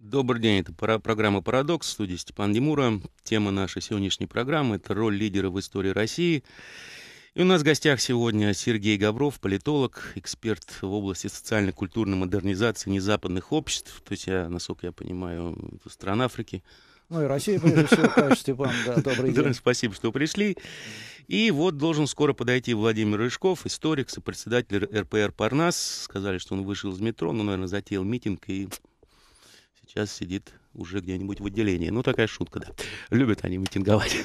Добрый день, это программа «Парадокс», в Степан Демура. Тема нашей сегодняшней программы – это роль лидера в истории России. И у нас в гостях сегодня Сергей Гавров, политолог, эксперт в области социально-культурной модернизации незападных обществ. То есть, я, насколько я понимаю, стран Африки. Ну и Россия, прежде всего, конечно, Степан, да, добрый день. Спасибо, что пришли. И вот должен скоро подойти Владимир Рыжков, историк, сопредседатель РПР «Парнас». Сказали, что он вышел из метро, но, наверное, затеял митинг и сейчас сидит уже где-нибудь в отделении. Ну, такая шутка, да. Любят они митинговать.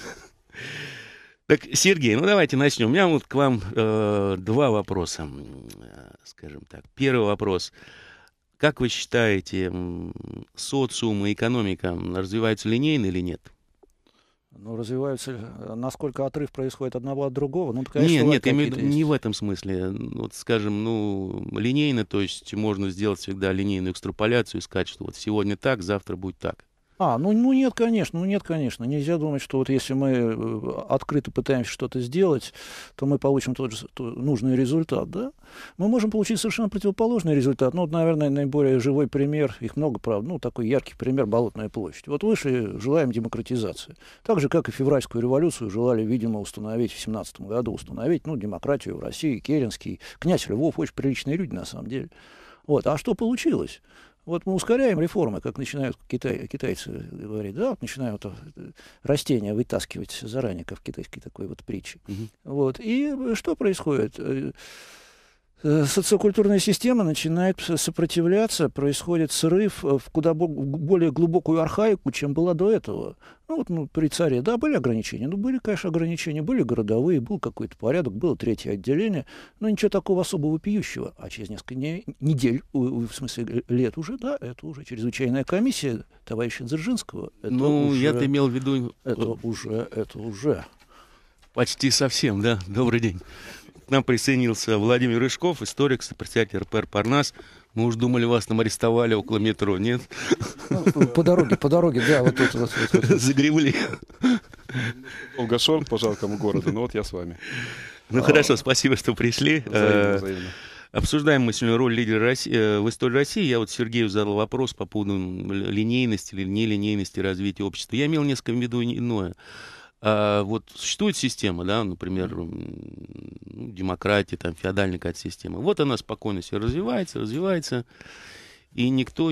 Так, Сергей, ну давайте начнем. У меня вот к вам э, два вопроса, э, скажем так. Первый вопрос. Как вы считаете, социум и экономика развиваются линейно или нет? Ну, развиваются, э, насколько отрыв происходит одного от другого, ну, конечно, Нет, нет, я имею в виду не в этом смысле. Вот, скажем, ну, линейно, то есть можно сделать всегда линейную экстраполяцию и сказать, что вот сегодня так, завтра будет так. А, ну, ну нет, конечно, ну нет, конечно. Нельзя думать, что вот если мы э, открыто пытаемся что-то сделать, то мы получим тот же то, нужный результат, да? Мы можем получить совершенно противоположный результат. Ну, вот, наверное, наиболее живой пример, их много, правда, ну, такой яркий пример – Болотная площадь. Вот вышли, желаем демократизации. Так же, как и февральскую революцию желали, видимо, установить в 17 году, установить, ну, демократию в России, Керенский, князь Львов, очень приличные люди, на самом деле. Вот. А что получилось? Вот мы ускоряем реформы, как начинают китай, китайцы говорить, да, вот начинают э, растения вытаскивать заранее, как в китайской такой вот притче. Угу. Вот. И что происходит? Э, Э, социокультурная система начинает сопротивляться, происходит срыв э, в куда более глубокую архаику, чем была до этого. Ну вот ну, при царе, да, были ограничения. Ну были, конечно, ограничения, были городовые, был какой-то порядок, было третье отделение, но ничего такого особо вопиющего. А через несколько дней, недель, в смысле лет уже, да, это уже чрезвычайная комиссия товарища Дзержинского. Это ну, я-то имел в виду... Это уже, это уже. Почти совсем, да. Добрый день. К нам присоединился Владимир Рыжков, историк, сопредседатель РПР «Парнас». Мы уж думали, вас нам арестовали около метро, нет? Ну, по дороге, по дороге, да. Вот, вот, вот, Загребли. Долгошон по жалкому городу, но вот я с вами. Ну хорошо, спасибо, что пришли. Э, обсуждаем мы сегодня роль лидера России, э, в истории России. Я вот Сергею задал вопрос по поводу линейности или нелинейности развития общества. Я имел несколько в виду иное. А, вот существует система, да, например, ну, демократия, там, феодальная какая-то система. Вот она спокойно себе развивается, развивается, и никто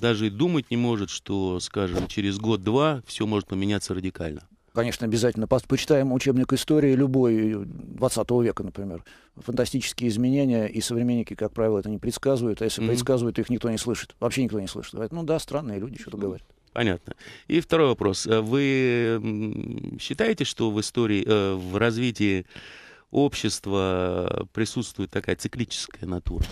даже думать не может, что, скажем, через год-два все может поменяться радикально. Конечно, обязательно. Почитаем учебник истории любой 20 э, века, например. Фантастические изменения, и современники, как правило, это не предсказывают, а если mm-hmm. предсказывают, их никто не слышит. Вообще никто не слышит. Говорят, ну да, странные люди что-то mm-hmm. говорят. Понятно. И второй вопрос. Э, вы считаете, что в истории, э, в развитии общества присутствует такая циклическая натура?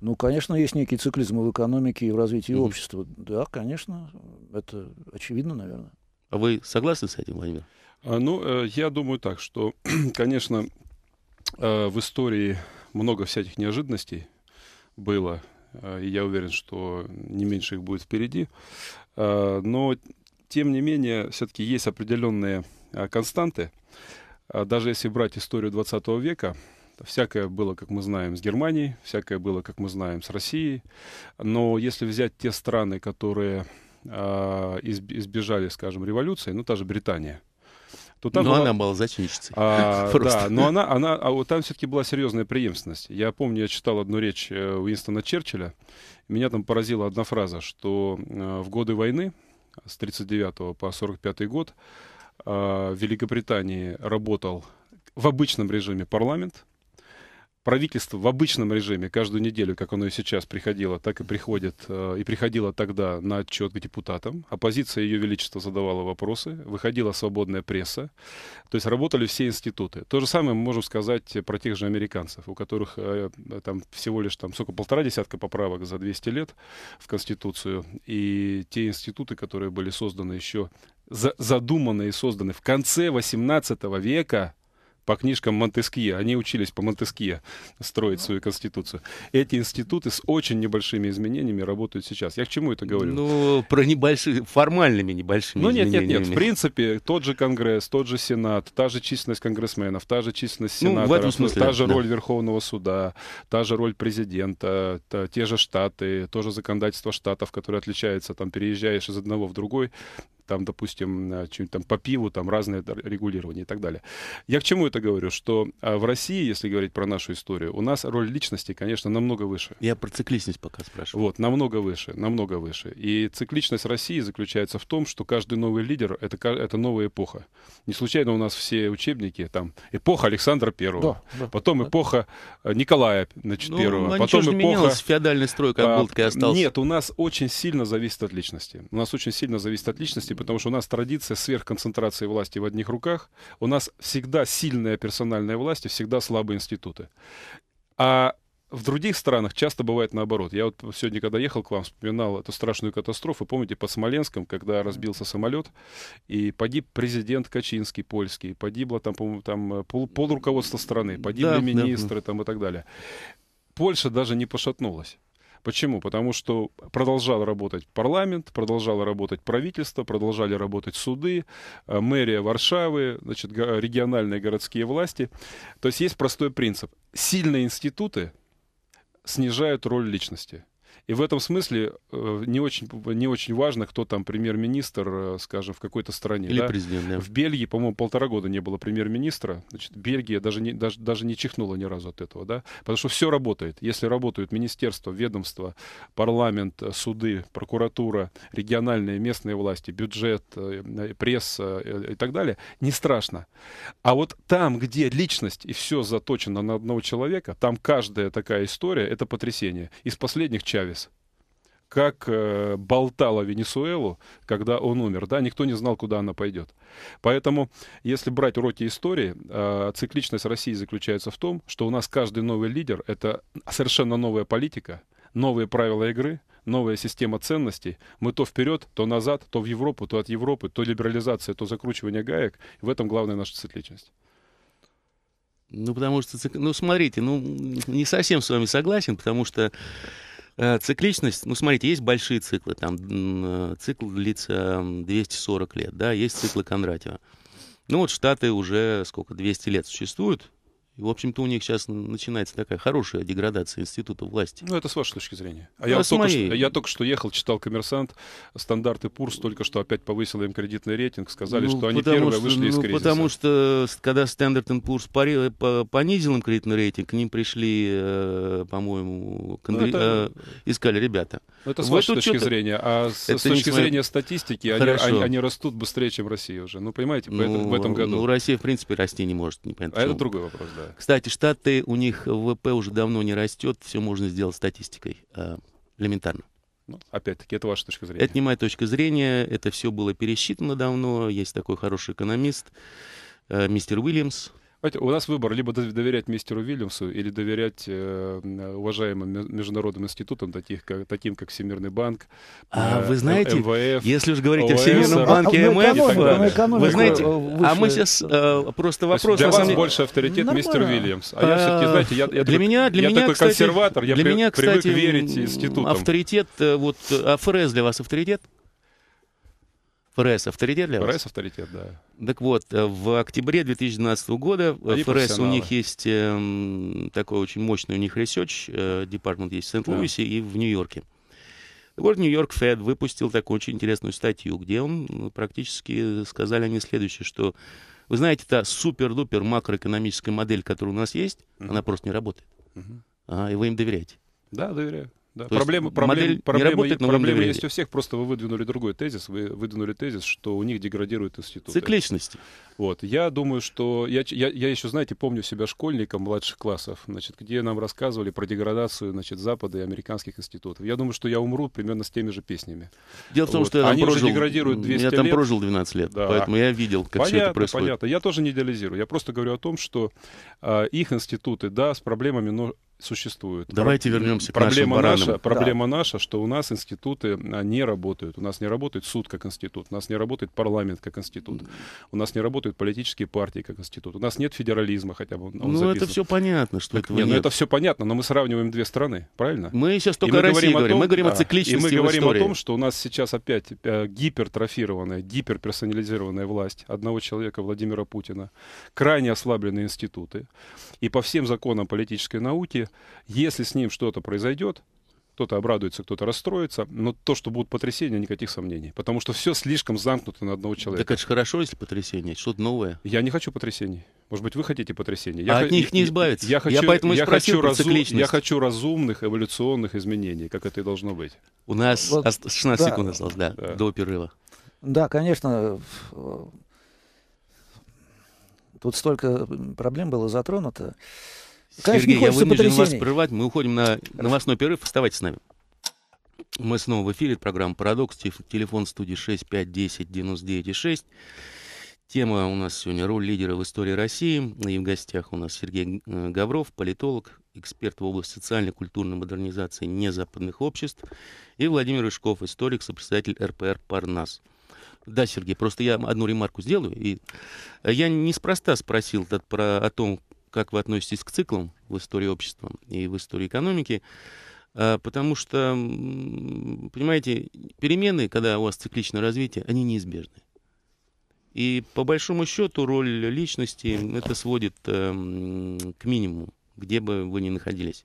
Ну, конечно, есть некий циклизм в экономике и в развитии mm-hmm. общества. Да, конечно, это очевидно, наверное. А вы согласны с этим, Владимир? А, ну, э, я думаю так, что, конечно, в истории много всяких неожиданностей было, и я уверен, что не меньше их будет впереди. Э, но, тем не менее, все-таки есть определенные э, константы. Э, даже если брать историю 20 века, всякое было, как мы знаем, с Германией, всякое было, как мы знаем, с Россией. Но если взять те страны, которые избежали, скажем, революции, ну, та же Британия – то там но была... она была зачинщицей. А, да, но она, она, а вот там все-таки была серьезная преемственность. Я помню, я читал одну речь э, Уинстона Черчилля. Меня там поразила одна фраза, что э, в годы войны с 39 по 45 год э, в Великобритании работал в обычном режиме парламент, правительство в обычном режиме каждую неделю, как оно и сейчас приходило, так и приходит, э, и приходило тогда на отчет к депутатам. Оппозиция Ее Величества задавала вопросы, выходила свободная пресса. То есть работали все институты. То же самое мы можем сказать про тех же американцев, у которых э, э, там всего лишь там сколько, полтора десятка поправок за 200 лет в Конституцию. И те институты, которые были созданы еще, задуманы и созданы в конце 18 века, по книжкам Монтескье. Они учились по Монтескье строить ну. свою конституцию. Эти институты с очень небольшими изменениями работают сейчас. Я к чему это говорю? Ну, про небольшие, формальными небольшими Ну, нет, нет, нет. В принципе, тот же Конгресс, тот же Сенат, та же численность конгрессменов, та же численность сенаторов, ну, в этом смысле, та же да. роль Верховного суда, та же роль президента, та, те же штаты, тоже законодательство штатов, которое отличается, там, переезжаешь из одного в другой, там, допустим, э, там по пиву, там разные регулирования и так далее. Я к чему это говорю? Что а, в России, если говорить про нашу историю, у нас роль личности, конечно, намного выше. Я про цикличность пока спрашиваю. Вот, намного выше, намного выше. И цикличность России заключается в том, что каждый новый лидер — это, это новая эпоха. Не случайно у нас все учебники, там, эпоха Александра Первого, да, потом да. эпоха э, Николая значит, ну, Первого, потом эпоха... Менялось, феодальный строй как а, был, так и остался. Нет, у нас очень сильно зависит от личности. У нас очень сильно зависит от личности, власти, потому что у нас традиция сверхконцентрации власти в одних руках. У нас всегда сильная персональная власть и всегда слабые институты. А в других странах часто бывает наоборот. Я вот сегодня, когда ехал к вам, вспоминал эту страшную катастрофу. Помните, под Смоленском, когда разбился самолет, и погиб президент Качинский, польский, погибло там, по-моему, там э, пол, пол руководства страны, погибли да, министры да, да. там и так далее. Польша даже не пошатнулась. Почему? Потому что продолжал работать парламент, продолжало работать правительство, продолжали работать суды, э, мэрия Варшавы, значит, региональные городские власти. То есть есть простой принцип. Сильные институты снижают роль личности. И в этом смысле э, не очень, не очень важно, кто там премьер-министр, э, скажем, в какой-то стране. Или да? президент, да. В Бельгии, по-моему, полтора года не было премьер-министра. Значит, Бельгия даже не, даже, даже не чихнула ни разу от этого, да? Потому что все работает. Если работают министерство, ведомство, парламент, суды, прокуратура, региональные, местные власти, бюджет, э, пресса и так далее, не страшно. А вот там, где личность и все заточено на одного человека, там каждая такая история — это потрясение. Из последних чаев Чавес как э, болтала Венесуэлу, когда он умер. Да? Никто не знал, куда она пойдет. Поэтому, если брать уроки истории, э, цикличность России заключается в том, что у нас каждый новый лидер — это совершенно новая политика, новые правила игры, новая система ценностей. Мы то вперед, то назад, то в Европу, то от Европы, то либерализация, то закручивание гаек. В этом главная наша цикличность. Ну, потому что, ну, смотрите, ну, не совсем с вами согласен, потому что Э, цикличность, ну, смотрите, есть большие циклы, там э, цикл длится 240 лет, да, есть циклы Кондратьева. Ну, вот Штаты уже сколько, 200 лет существуют, и, в общем-то, у них сейчас начинается такая хорошая деградация института власти. Ну, это с вашей точки зрения. А, ну, я, а только что, я только что ехал, читал «Коммерсант», стандарты ПУРС только что опять повысила им кредитный рейтинг, сказали, ну, что они первые что, вышли ну, из кризиса. Потому что, когда «Стандарт Пурс» э, понизил им кредитный рейтинг, к ним пришли, э, по-моему, кондри... ну, это... Э, искали ребята. Но ну, это с вот вашей точки зрения. А с, это с точки смотри... зрения статистики, они, они, растут быстрее, чем Россия уже. Ну, понимаете, ну, в этом году. Ну, Россия, в принципе, расти не может. Не а это другой вопрос, да. Кстати, Штаты, у них ВВП уже давно не растет, все можно сделать статистикой, а, элементарно. Ну, опять-таки, это ваша точка зрения. Это не моя точка зрения, это все было пересчитано давно, есть такой хороший экономист, э, мистер Уильямс, у нас выбор либо доверять мистеру Вильямсу, или доверять э, уважаемым международным институтам, таких, как, таким как Всемирный банк, а, э, вы знаете, МВФ, если уж говорить ОС, о Всемирном э, банке а, МФ, экономику, вы знаете, выше. а мы сейчас э, просто вопрос... Для вас деле... больше авторитет Нормально. мистер Вильямс. А, я э, все-таки, знаете, я, я для меня, для я меня, такой кстати, консерватор, я для при, меня, кстати, привык верить институтам. Авторитет, вот АФРС для вас авторитет? ФРС авторитет для вас? ФРС авторитет, да. Так вот, э, в октябре 2012 года э, Они ФРС, у них есть э, такой очень мощный у них ресерч, э, есть в Сент-Луисе да. и в Нью-Йорке. Вот Нью-Йорк Фед выпустил такую очень интересную статью, где он практически сказали они следующее, что вы знаете, та супер-дупер макроэкономическая модель, которая у нас есть, mm-hmm. она просто не работает. Mm-hmm. А, и вы им доверяете? Да, доверяю. Да. проблема, проблема, проблема, работает, но проблема есть у всех, просто вы выдвинули другой тезис, вы выдвинули тезис, что у них деградирует институт. Цикличности. Вот. Я думаю, что... Я, я, я еще, знаете, помню себя школьником младших классов, значит, где нам рассказывали про деградацию значит, Запада и американских институтов. Я думаю, что я умру примерно с теми же песнями. Дело в том, вот. что я там, Они прожил, уже деградируют 200 я там лет. прожил 12 лет, да. поэтому я видел, как понятно, все это происходит. Понятно, Я тоже не идеализирую. Я просто говорю о том, что э, их институты, да, с проблемами, но существуют. Давайте Про... вернемся к нашим баранам. наша, Проблема да. наша, что у нас институты а, не работают. У нас не работает суд как институт, у нас не работает парламент как институт, у нас не работает работают политические партии как институт. У нас нет федерализма хотя бы. ну, записан. это все понятно, что это ну, нет. ну это все понятно, но мы сравниваем две страны, правильно? Мы сейчас только мы о России говорим. О том, мы говорим о цикличности И мы говорим истории. о том, что у нас сейчас опять э, гипертрофированная, гиперперсонализированная власть одного человека, Владимира Путина, крайне ослабленные институты. И по всем законам политической науки, если с ним что-то произойдет, кто-то обрадуется, кто-то расстроится. Но то, что будут потрясения, никаких сомнений. Потому что все слишком замкнуто на одного человека. Так это же хорошо, если потрясение, что-то новое. Я не хочу потрясений. Может быть, вы хотите потрясений. а от них не избавиться. Я, хочу, я поэтому и я хочу, разум... я хочу разумных эволюционных изменений, как это и должно быть. У нас вот, 16 да, секунд осталось, да, да, до перерыва. Да, конечно, э, тут столько проблем было затронуто. Сергей, я вынужден вас прервать. Мы уходим на новостной перерыв. Оставайтесь с нами. Мы снова в эфире. Программа «Парадокс». Телефон студии 6510996. Тема у нас сегодня «Роль лидера в истории России». И в гостях у нас Сергей э, Гавров, политолог, эксперт в области социальной культурной модернизации незападных обществ. И Владимир Ишков, историк, сопредседатель РПР «Парнас». Да, Сергей, просто я одну ремарку сделаю. И я неспроста спросил про, о том, как вы относитесь к циклам в истории общества и в истории экономики. А, потому что, понимаете, перемены, когда у вас цикличное развитие, они неизбежны. И по большому счету роль личности это сводит эм, к минимуму, где бы вы ни находились.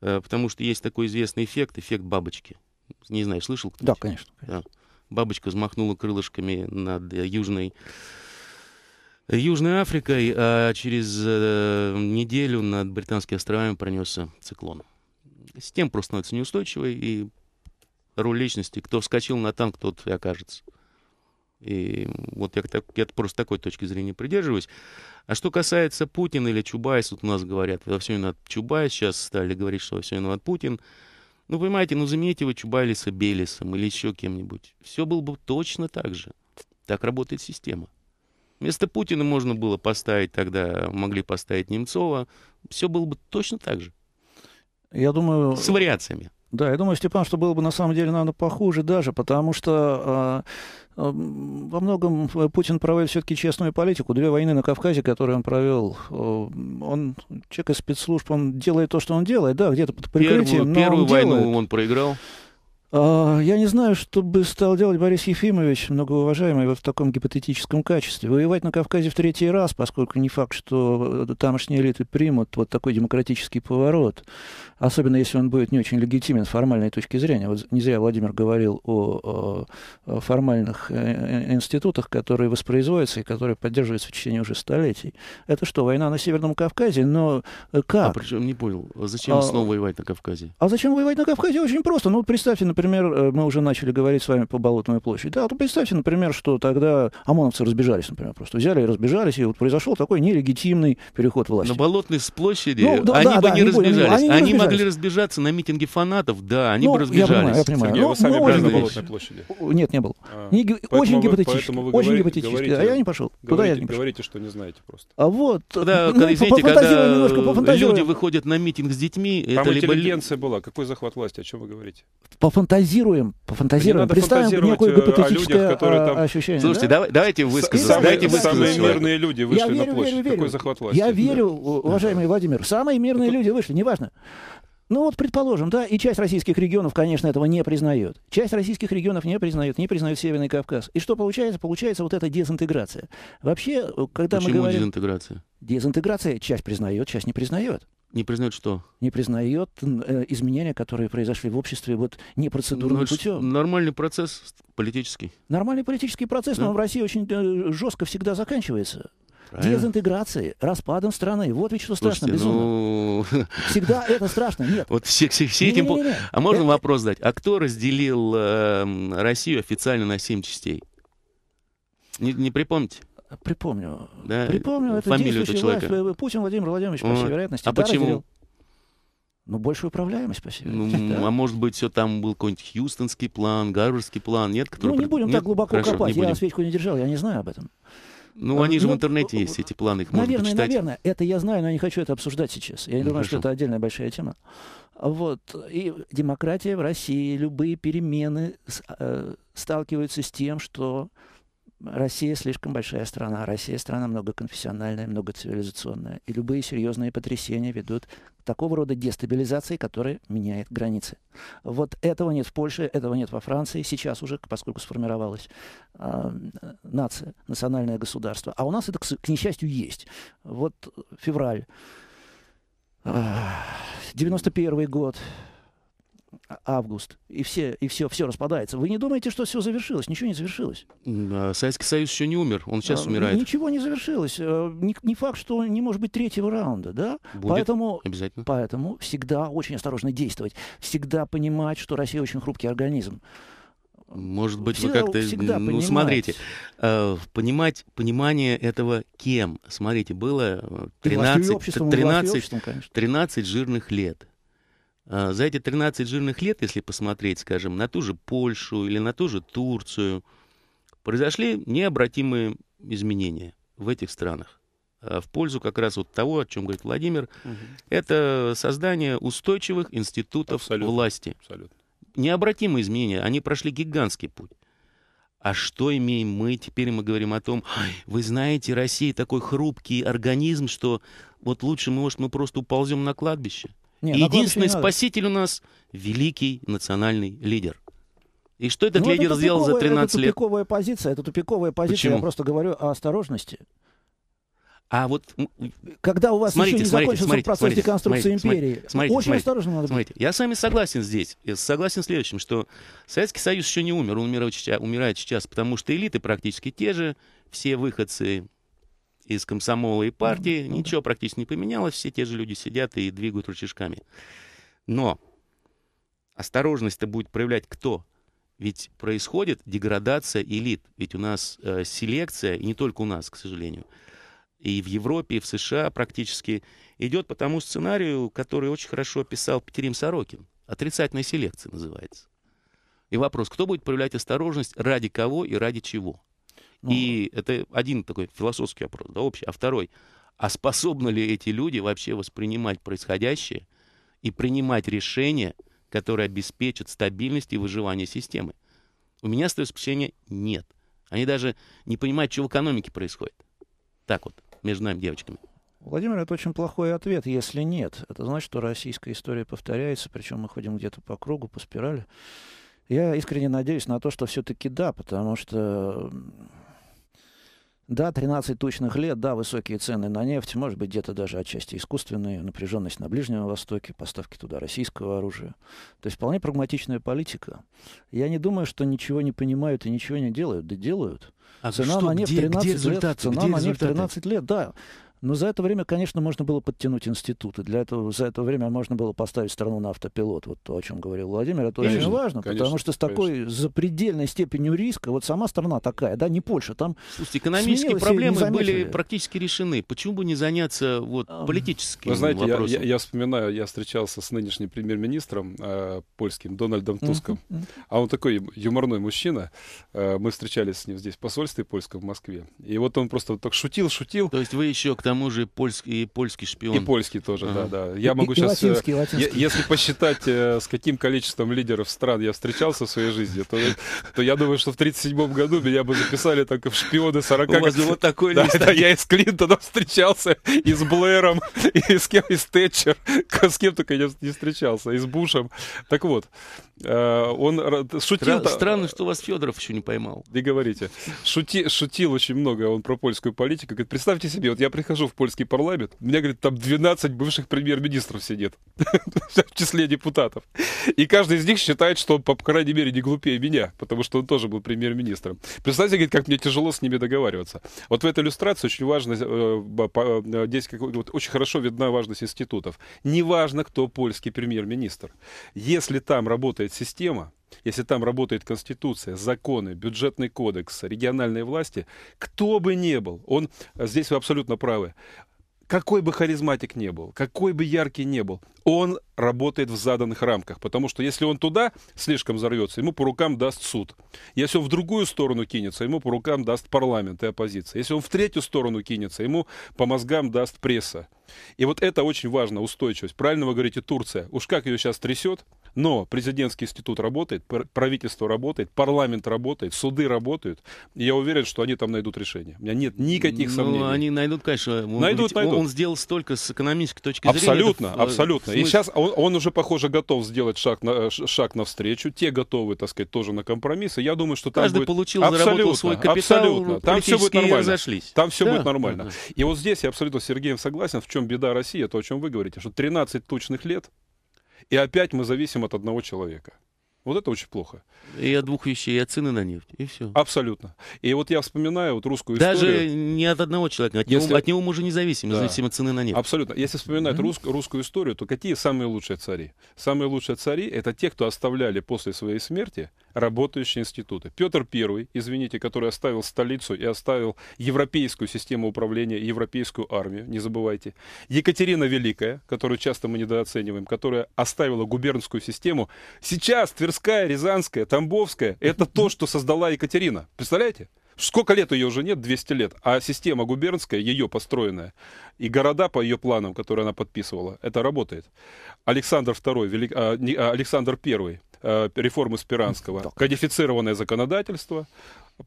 А, потому что есть такой известный эффект, эффект бабочки. Не знаю, слышал кто-то? Да, конечно. конечно. Да. Бабочка взмахнула крылышками над э, южной Южной Африкой, а через э, неделю над Британскими островами пронесся циклон. Система просто становится неустойчивой, и роль личности, кто вскочил на танк, тот и окажется. И вот я, так, я просто такой точки зрения придерживаюсь. А что касается Путина или Чубайса, вот у нас говорят, во всем над Чубайс, сейчас стали говорить, что во всем над Путин. Ну, понимаете, ну замените вы Чубайлиса Белисом или еще кем-нибудь. Все было бы точно так же. Так работает система. Вместо Путина можно было поставить тогда, могли поставить Немцова. Все было бы точно так же. Я думаю... С вариациями. Да, я думаю, Степан, что было бы на самом деле, наверное, похуже даже, потому что э, э, во многом э, Путин провел все-таки честную политику. Две войны на Кавказе, которые он провел, э, он человек из спецслужб, он делает то, что он делает, да, где-то под прикрытием. Первую, первую он войну делает. он проиграл. А, я не знаю, что бы стал делать Борис Ефимович, многоуважаемый, вот в таком гипотетическом качестве. Воевать на Кавказе в третий раз, поскольку не факт, что э, тамошние элиты примут вот такой демократический поворот, особенно если он будет не очень легитимен с формальной точки зрения. Вот не зря Владимир говорил о, о формальных э, э, институтах, которые воспроизводятся и которые поддерживаются в течение уже столетий. Это что, война на Северном Кавказе? Но как? А причем не понял, зачем а, снова воевать на Кавказе? А зачем воевать на Кавказе? Очень просто. Ну, представьте, например, э, мы уже начали говорить с вами по Болотной площади. Да, то представьте, например, что тогда ОМОНовцы разбежались, например, просто взяли и разбежались, и вот произошел такой нелегитимный переход власти. На Болотной с площади ну, да, они да, бы да, не разбежались. Они, не они могли разбежаться на митинге фанатов, да, они ну, бы разбежались. Я понимаю, я понимаю. Сергей, но, вы ну, сами но, были на Болотной площади? Нет, не был. А, не, очень вы, гипотетически. вы очень говорите, гипотетически. Говорите, а я не пошел. Говорите, Куда я не пошел? Говорите, что не знаете просто. А вот. Ну, когда, ну, извините, когда люди выходят на митинг с детьми, Там это либо... интеллигенция была. Какой захват власти? О чем вы говорите? По пофантазируем, пофантазируем, не представим некое э, гипотетическое людях, которые там... А, ощущение. Слушайте, да? давай, давайте высказать. Самые, дайте самые мирные люди вышли я верю, на площадь. Верю, Какой захват власти? Я верю, да. уважаемый Владимир, самые мирные люди вышли, неважно. Ну вот, предположим, да, и часть российских регионов, конечно, этого не признает. Часть российских регионов не признает, не признает Северный Кавказ. И что получается? Получается вот эта дезинтеграция. Вообще, э, когда Почему мы говорим... почему дезинтеграция? Дезинтеграция часть признает, часть не признает. Не признает что? Не признает э, изменения, которые произошли в обществе вот непроцедурным ну, путем. Нормальный процесс политический. Нормальный политический процесс, да. но он в России очень э, жестко всегда заканчивается. Правильно. Дезинтеграцией, распадом страны. Вот ведь что страшно, Слушайте, безумно. Ну... Всегда это страшно, нет. Вот все, все, все не, этим... Не, не, не. А можно это... Э, вопрос задать? А кто разделил э, Россию официально на семь частей? Не, не припомните? Припомню. Да, Припомню, это фамилию этого человека. Власть, Путин Владимир Владимирович, по всей вероятности. А да, почему? Разделил. Ну, больше управляемость, по всей ну, вероятности. Ну, да. А может быть, все там был какой-нибудь хьюстонский план, гарвардский план, нет? Который... Ну, не будем нет? так глубоко Хорошо, копать. Я свечку не держал, я не знаю об этом. Ну, а, они же ну, в интернете ну, есть, эти планы, их наверное, можно почитать. Наверное, это я знаю, но я не хочу это обсуждать сейчас. Я не ну, думаю, хорошо. что это отдельная большая тема. Вот. И демократия в России, любые перемены э, сталкиваются с тем, что Россия слишком большая страна, Россия страна многоконфессиональная, многоцивилизационная. И любые серьезные потрясения ведут к такого рода дестабилизации, которая меняет границы. Вот этого нет в Польше, этого нет во Франции. Сейчас уже, поскольку сформировалась э, нация, национальное государство. А у нас это, к, к несчастью, есть. Вот февраль, э, а, 91 год, август, и все, и все, все распадается. Вы не думаете, что все завершилось? Ничего не завершилось. А, Советский Союз еще не умер, он сейчас а, умирает. Ничего не завершилось. Э, не, не факт, что не может быть третьего раунда, да? Будет, поэтому, обязательно. Поэтому всегда очень осторожно действовать, всегда понимать, что Россия очень хрупкий организм. Может быть, всегда, вы как-то... Ну, понимать. смотрите, э, понимать понимание этого кем? Смотрите, было 13, 13, 13 жирных лет. Э, за эти 13 жирных лет, если посмотреть, скажем, на ту же Польшу или на ту же Турцию, произошли необратимые изменения в этих странах. Э, в пользу как раз вот того, о чем говорит Владимир, угу. это создание устойчивых институтов абсолютно, власти. Абсолютно. Необратимые изменения, они прошли гигантский путь. А что имеем мы? Теперь мы говорим о том, вы знаете, Россия такой хрупкий организм, что вот лучше, может, мы просто уползем на кладбище. Не, Единственный спаситель у нас великий национальный лидер. И что этот ну, лидер это сделал за 13 это лет? Это тупиковая позиция, это тупиковая позиция. Почему? Я просто говорю о осторожности. А вот когда у вас смотрите, еще не смотрите, закончился смотрите, процесс смотрите, деконструкции империи, смотрите, очень смотрите, осторожно надо смотрите. быть. Я с вами согласен здесь. Я согласен с следующим, что Советский Союз еще не умер, он умирает сейчас, потому что элиты практически те же, все выходцы из комсомола и партии, ну ничего практически не поменялось, все те же люди сидят и двигают рычажками. Но осторожность-то будет проявлять кто? Ведь происходит деградация элит. Ведь у нас э, селекция, и не только у нас, к сожалению, и в Европе, и в США практически идет по тому сценарию, который очень хорошо писал Петерим Сорокин. Отрицательная селекция называется. И вопрос, кто будет проявлять осторожность, ради кого и ради чего? И это один такой философский вопрос, да, общий. А второй, а способны ли эти люди вообще воспринимать происходящее и принимать решения, которые обеспечат стабильность и выживание системы? У меня остается впечатление нет. Они даже не понимают, что в экономике происходит. Так вот, между нами девочками. Владимир, это очень плохой ответ, если нет. Это значит, что российская история повторяется, причем мы ходим где-то по кругу, по спирали. Я искренне надеюсь на то, что все-таки да, потому что да, 13 точных лет, да, высокие цены на нефть, может быть, где-то даже отчасти искусственные, напряженность на Ближнем Востоке, поставки туда российского оружия. То есть вполне прагматичная политика. Я не думаю, что ничего не понимают и ничего не делают. Да делают. А цена что, на нефть где, 13 где лет. Цена где на нефть 13 лет, да. Но за это время, конечно, можно было подтянуть институты. Для этого за это время можно было поставить страну на автопилот. Вот то, о чем говорил Владимир, это конечно, очень важно, конечно, потому что с такой конечно. запредельной степенью риска, вот сама страна такая, да, не Польша, там. Слушайте, экономические проблемы были практически решены. Почему бы не заняться вот политическим Вы знаете, вопросом? Я, я, я вспоминаю, я встречался с нынешним премьер-министром э, польским Дональдом Туском, mm-hmm. а он такой юморной мужчина. Э, мы встречались с ним здесь в посольстве польском в Москве, и вот он просто вот так шутил, шутил. То есть вы еще к тому же польский, и польский шпион. И польский тоже, ага. да, да. Я могу и, сейчас... И э, латинский, и латинский. Если посчитать, э, с каким количеством лидеров стран я встречался в своей жизни, то, то я думаю, что в 1937 году меня бы записали только в шпионы 40... У вас вот такой да, лист. Да, я и с Клинтоном встречался, и с Блэром, и с кем, и с Тэтчер, с кем только я не встречался, и с Бушем. Так вот, э, он шутил... Странно, что вас Федоров еще не поймал. Не говорите. Шути, шутил очень много он про польскую политику. Говорит, представьте себе, вот я прихожу захожу в польский парламент, у меня, говорит, там 12 бывших премьер-министров сидит, в числе депутатов. И каждый из них считает, что он, по крайней мере, не глупее меня, потому что он тоже был премьер-министром. Представьте, говорит, как мне тяжело с ними договариваться. Вот в этой иллюстрации очень важно, э, э, здесь как вот, очень хорошо видна важность институтов. Неважно, кто польский премьер-министр. Если там работает система, если там работает Конституция, законы, бюджетный кодекс, региональные власти, кто бы ни был, он, э, здесь вы абсолютно правы, какой бы харизматик не был, какой бы яркий не был, он работает в заданных рамках. Потому что если он туда слишком взорвется, ему по рукам даст суд. Если он в другую сторону кинется, ему по рукам даст парламент и оппозиция. Если он в третью сторону кинется, ему по мозгам даст пресса. И вот это очень важно, устойчивость. Правильно вы говорите, Турция. Уж как ее сейчас трясет, но президентский институт работает, правительство работает, парламент работает, суды работают. И я уверен, что они там найдут решение. У меня нет никаких ну, сомнений. Ну, они найдут, конечно. Найдут, найдут. Он, сделал столько с экономической точки абсолютно, зрения. Это, абсолютно, э, абсолютно. И сейчас он, он уже, похоже, готов сделать шаг, на, шаг навстречу. Те готовы, так сказать, тоже на компромиссы. Я думаю, что там Каждый будет... получил, заработал свой капитал, абсолютно. Там все будет нормально. Разошлись. Там все да? будет нормально. Ага. И вот здесь я абсолютно с Сергеем согласен. В чем беда России, то, о чем вы говорите, что 13 тучных лет и опять мы зависим от одного человека. Вот это очень плохо. И от двух вещей, и от цены на нефть, и все. Абсолютно. И вот я вспоминаю вот русскую Даже историю. Даже не от одного человека, от, Если... него, от него мы уже не зависим, да. зависим от цены на нефть. Абсолютно. Если вспоминать mm-hmm. рус, русскую историю, то какие самые лучшие цари? Самые лучшие цари — это те, кто оставляли после своей смерти работающие институты. Петр I, извините, который оставил столицу и оставил европейскую систему управления, европейскую армию, не забывайте. Екатерина Великая, которую часто мы недооцениваем, которая оставила губернскую систему. Сейчас Тверская, Рязанская, Тамбовская – это то, что создала Екатерина. Представляете? Сколько лет ее уже нет? 200 лет. А система губернская, ее построенная, и города по ее планам, которые она подписывала, это работает. Александр II, Велик... А, а, Александр I, а, реформы Спиранского, кодифицированное законодательство,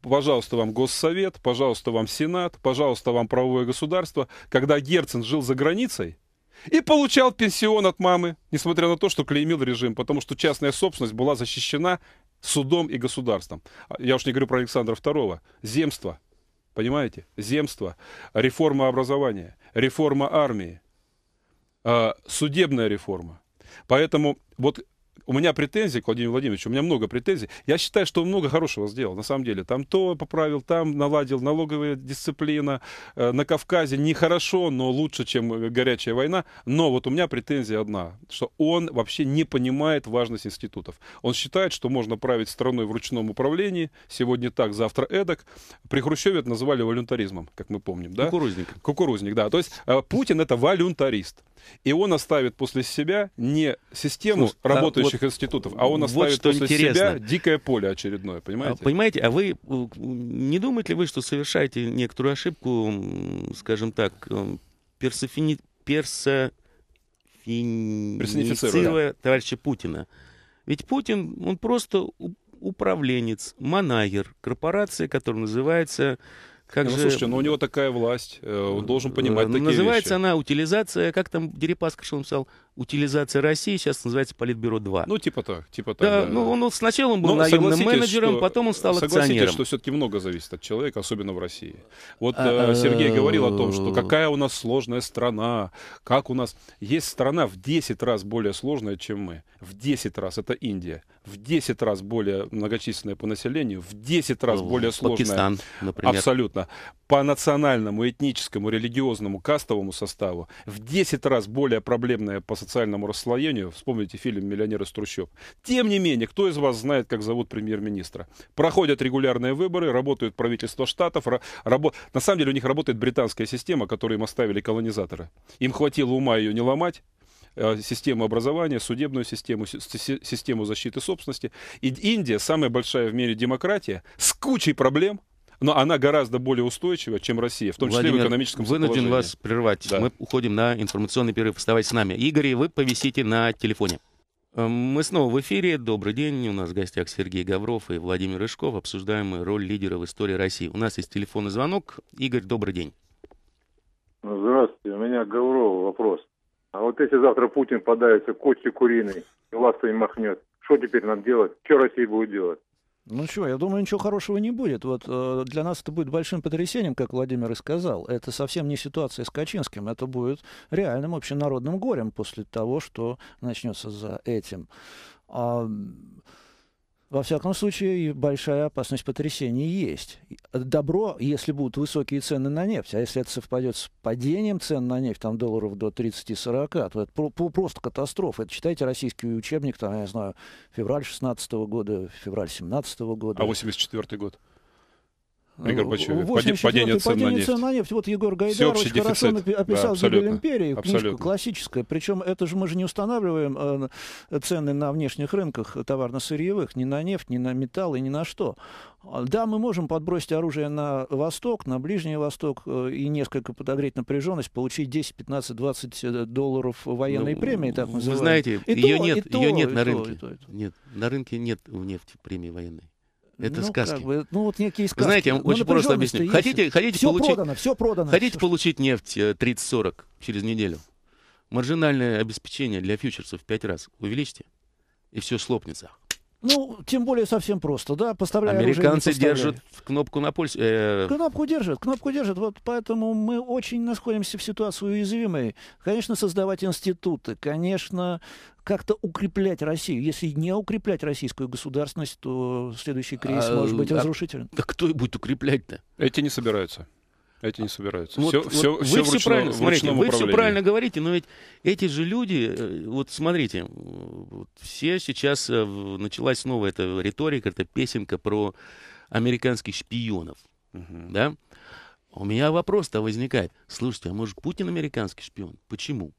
пожалуйста, вам Госсовет, пожалуйста, вам Сенат, пожалуйста, вам правовое государство. Когда Герцен жил за границей, и получал пенсион от мамы, несмотря на то, что клеймил режим, потому что частная собственность была защищена судом и государством. А, я уж не говорю про Александра II. Земство. Понимаете? Земство. Реформа образования. Реформа армии. А, судебная реформа. Поэтому вот у меня претензии к Владимиру Владимировичу, у меня много претензий. Я считаю, что он много хорошего сделал, на самом деле. Там то поправил, там наладил, налоговая дисциплина. Э, на Кавказе нехорошо, но лучше, чем э, горячая война. Но вот у меня претензия одна, что он вообще не понимает важность институтов. Он считает, что можно править страной в ручном управлении, сегодня так, завтра эдак. При Хрущеве это называли волюнтаризмом, как мы помним. Да? Кукурузник. Кукурузник, да. То есть э, Путин это волюнтарист. И он оставит после себя не систему Слушай, работающих а вот, институтов, а он оставит вот после интересно. себя дикое поле очередное, понимаете? А, понимаете, а вы э, не думаете ли вы, что совершаете некоторую ошибку, скажем так, э, персофини... персофиницируя да. товарища Путина? Ведь Путин, он просто управленец, манагер корпорации, которая называется как ну, же... слушайте, но ну, у него такая власть, э, он должен понимать э, такие Называется вещи. она утилизация, как там Дерипаска что написал, утилизация России, сейчас называется Политбюро-2. Ну, типа, типа так, типа так. Да, да. ну, он, он сначала он был Но наемным менеджером, что, потом он стал акционером. Согласитесь, что все-таки много зависит от человека, особенно в России. Вот а, э, Сергей говорил о том, что э, какая у нас сложная страна, как у нас... Есть страна в 10 раз более сложная, чем мы. В 10 раз. Это Индия. В 10 раз более многочисленная по населению, в 10 раз более сложная. Пакистан, например. Абсолютно по национальному, этническому, религиозному, кастовому составу в 10 раз более проблемная по социальному расслоению. Вспомните фильм «Миллионер из трущоб». Тем не менее, кто из вас знает, как зовут премьер-министра? Проходят регулярные выборы, работают правительство штатов. Рабо... На самом деле у них работает британская система, которую им оставили колонизаторы. Им хватило ума ее не ломать э, систему образования, судебную систему, систему защиты собственности. И Индия, самая большая в мире демократия, с кучей проблем – но она гораздо более устойчива, чем Россия, в том Владимир, числе в экономическом вынужден вас прервать. Да. Мы уходим на информационный перерыв. Оставайтесь с нами. Игорь, вы повисите на телефоне. Эм, мы снова в эфире. Добрый день. У нас в гостях Сергей Гавров и Владимир Рыжков. Обсуждаем мы роль лидера в истории России. У нас есть телефонный звонок. Игорь, добрый день. Здравствуйте. У меня Гавров вопрос. А вот если завтра Путин подавится костью куриной и ластами махнет, что теперь нам делать? Что Россия будет делать? Ну что, я думаю, ничего хорошего не будет. Вот э, для нас это будет большим потрясением, как Владимир и сказал. Это совсем не ситуация с Качинским, это будет реальным общенародным горем после того, что начнется за этим. А, во всяком случае, большая опасность потрясений есть. Э, добро, если будут высокие цены на нефть, а если это совпадет с падением цен на нефть, там долларов до 30-40, то это просто катастрофа. Это читайте российский учебник, там, я знаю, февраль 16 года, февраль 17 года. А 84 год? При Горбачеве. 84 падение, цен, падение на нефть. цен на нефть. Вот Егор Гайдар очень дефицит. хорошо описал да, абсолютно. империи, абсолютно. книжка классическая. Причем это же мы же не устанавливаем э, э, цены на внешних рынках товарно-сырьевых, ни на нефть, ни на металл и ни на что. А, да, мы можем подбросить оружие на восток, на Ближний Восток э, и несколько подогреть напряженность, получить 10, 15, 20 долларов военной ну, премии, так Вы знаете, ее, нет, ее нет на рынке. Нет, на рынке нет в нефти премии военной. Это ну, сказки. Как бы, ну, вот некие сказки. Знаете, я вам ну, очень просто объясню. Хотите, хотите, все получить, продано, все продано. Хотите все, получить нефть 30-40 э, через неделю? Маржинальное обеспечение для фьючерсов в 5 раз увеличьте, и все слопнется. Ну, тем более совсем просто, да, поставляем. Американцы уже держат кнопку на пульсе. Э... Кнопку держат, кнопку держат. Вот поэтому мы очень находимся в ситуации уязвимой. Конечно, создавать институты, конечно, как-то укреплять Россию. Если не укреплять российскую государственность, то следующий кризис а, может быть разрушительным. а, Да кто будет укреплять-то? Эти не собираются. Эти не собираются. Вот, все, вот все, вы все, все вручную, правильно, смотрите, вы все правильно говорите, но ведь эти же люди, э, вот смотрите, вот все сейчас э, началась новая эта риторика, эта песенка про американских шпионов, угу. да? У меня вопрос-то возникает. Слушайте, а может Путин американский шпион? Почему?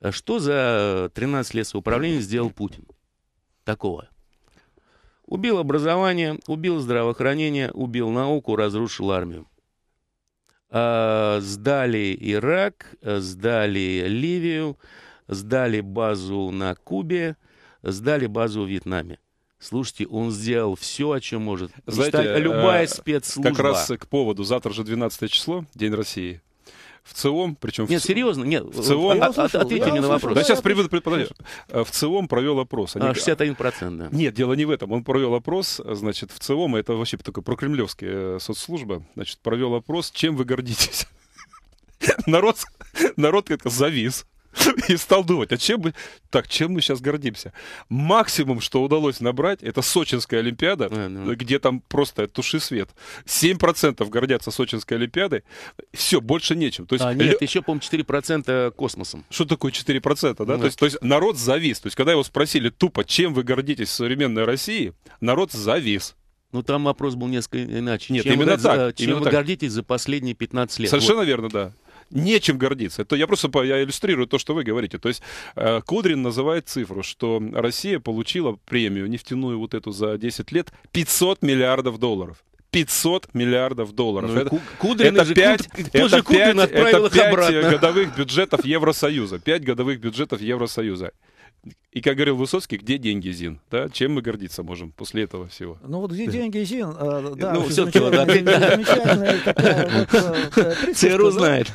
А что за 13 лет управления сделал Путин? Такого. Убил образование, убил здравоохранение, убил науку, разрушил армию. Э, сдали Ирак, э, сдали Ливию, сдали базу на Кубе, сдали базу в Вьетнаме. Слушайте, он сделал все, о чем может. Знаете, любая э, спецслужба. Как раз к поводу. Завтра же 12 число, День России в целом, причем... Нет, в... серьезно, нет. В целом, А, а, ответьте мне на вопрос. Да, сейчас приведу, подожди. Э, в целом провел опрос. Они... 61%, а, да. Нет, дело не в этом. Он провел опрос, значит, в ЦИОМ, это вообще такая прокремлевская э, соцслужба, значит, провел опрос, чем вы гордитесь. Народ, народ как завис. и стал думать, а чем мы, так, чем мы сейчас гордимся? Максимум, что удалось набрать, это Сочинская Олимпиада, а, ну. где там просто туши свет. 7% гордятся Сочинской Олимпиадой. Все, больше нечем. То есть, а, нет, л... еще, по-моему, 4% космосом. Что такое 4%? Да? Ну да. То, есть, то есть народ завис. То есть когда его спросили тупо, чем вы гордитесь в современной России, народ завис. Ну, там вопрос был несколько иначе. Нет, чем именно вы, так. За, чем именно вы так. гордитесь за последние 15 лет? Совершенно вот. верно, да нечем гордиться. Это я просто я иллюстрирую то, что вы говорите. То есть э, Кудрин называет цифру, что Россия получила премию нефтяную вот эту за 10 лет 500 миллиардов долларов. 500 миллиардов долларов. Ну, это, Кудрин это же 5, Куд... это 5, Кудрин это 5 годовых бюджетов Евросоюза. 5 годовых бюджетов Евросоюза. И как говорил Высоцкий, где деньги, Зин? Да? Чем мы гордиться можем после этого всего? Ну вот где деньги, Зин? А, да, ну все-таки э, да. Вот, ЦРУ знает.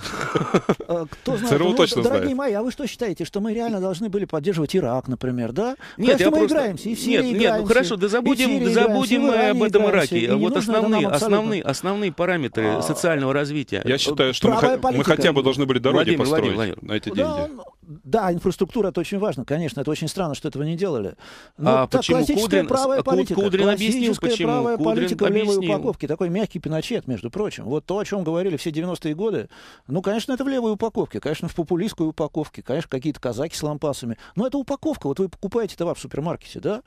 А, кто знает? ЦРУ ну, точно дорогие знает. Дорогие мои, а вы что считаете, что мы реально должны были поддерживать Ирак, например, да? Нет, ну, я мы просто... играемся, и в Сирии Нет, ну играемся, нет, ну хорошо, да забудем, забудем мы об этом Ираке. Вот основные, основные, основные параметры а, социального развития. Я считаю, что мы хотя бы должны были дороги построить на эти деньги. Да, инфраструктура это очень важно, конечно интересно, это очень странно, что этого не делали. Ну, а так, почему классическая Кудрин, правая политика. Кудрин объяснил, почему. правая Кудрин политика объяснил. в левой упаковке. Такой мягкий пиночет, между прочим. Вот то, о чем говорили все 90-е годы. Ну, конечно, это в левой упаковке. Конечно, в популистской упаковке. Конечно, какие-то казаки с лампасами. Но это упаковка. Вот вы покупаете товар в супермаркете, да?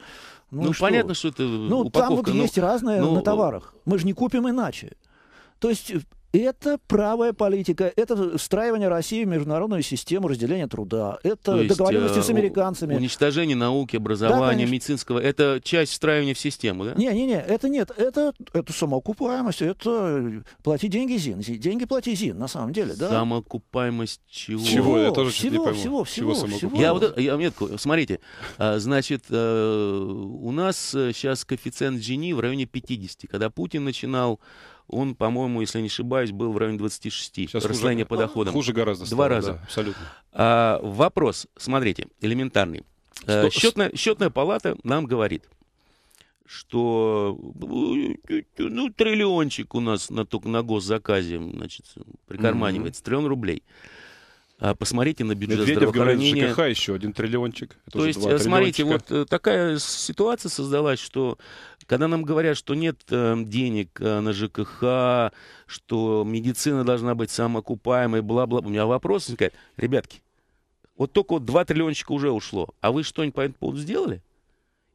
Ну, ну что? понятно, что это Ну, упаковка, там вот но... есть разное ну, на ну, товарах. Мы же не купим иначе. То есть это правая политика, это встраивание России в международную систему разделения труда, это То есть, договоренности с э, американцами. Уничтожение науки, образования, да, медицинского, это часть встраивания в систему, да? Не-не-не, это нет, это, это самоокупаемость, это плати деньги ЗИН, деньги плати ЗИН, на самом деле, да? Самоокупаемость чего? Чего? Я тоже всего, не пойму. Всего, всего, всего. всего. Я вот, я метку, смотрите, а, значит, э, у нас сейчас э, коэффициент Джини в районе 50, когда Путин начинал он, по-моему, если не ошибаюсь, был в районе 26. Сейчас расслоение хуже, по доходам. Хуже гораздо стало, Два раза. Да, абсолютно. А, вопрос, смотрите, элементарный. Э, что? А, счетная, счетная палата нам говорит, что ну, ну, триллиончик у нас на, только на госзаказе значит, прикарманивается, mm-hmm. триллион рублей. А, посмотрите на бюджет Медведев здравоохранения. Говорит, ЖКХ еще один триллиончик. Это То есть, э, смотрите, вот э, такая ситуация создалась, что когда нам говорят, что нет э, денег э, на ЖКХ, что медицина должна быть самоокупаемой, бла-бла, у меня вопрос возникает. Ребятки, вот только вот 2 триллиончика уже ушло, а вы что-нибудь по этому поводу сделали?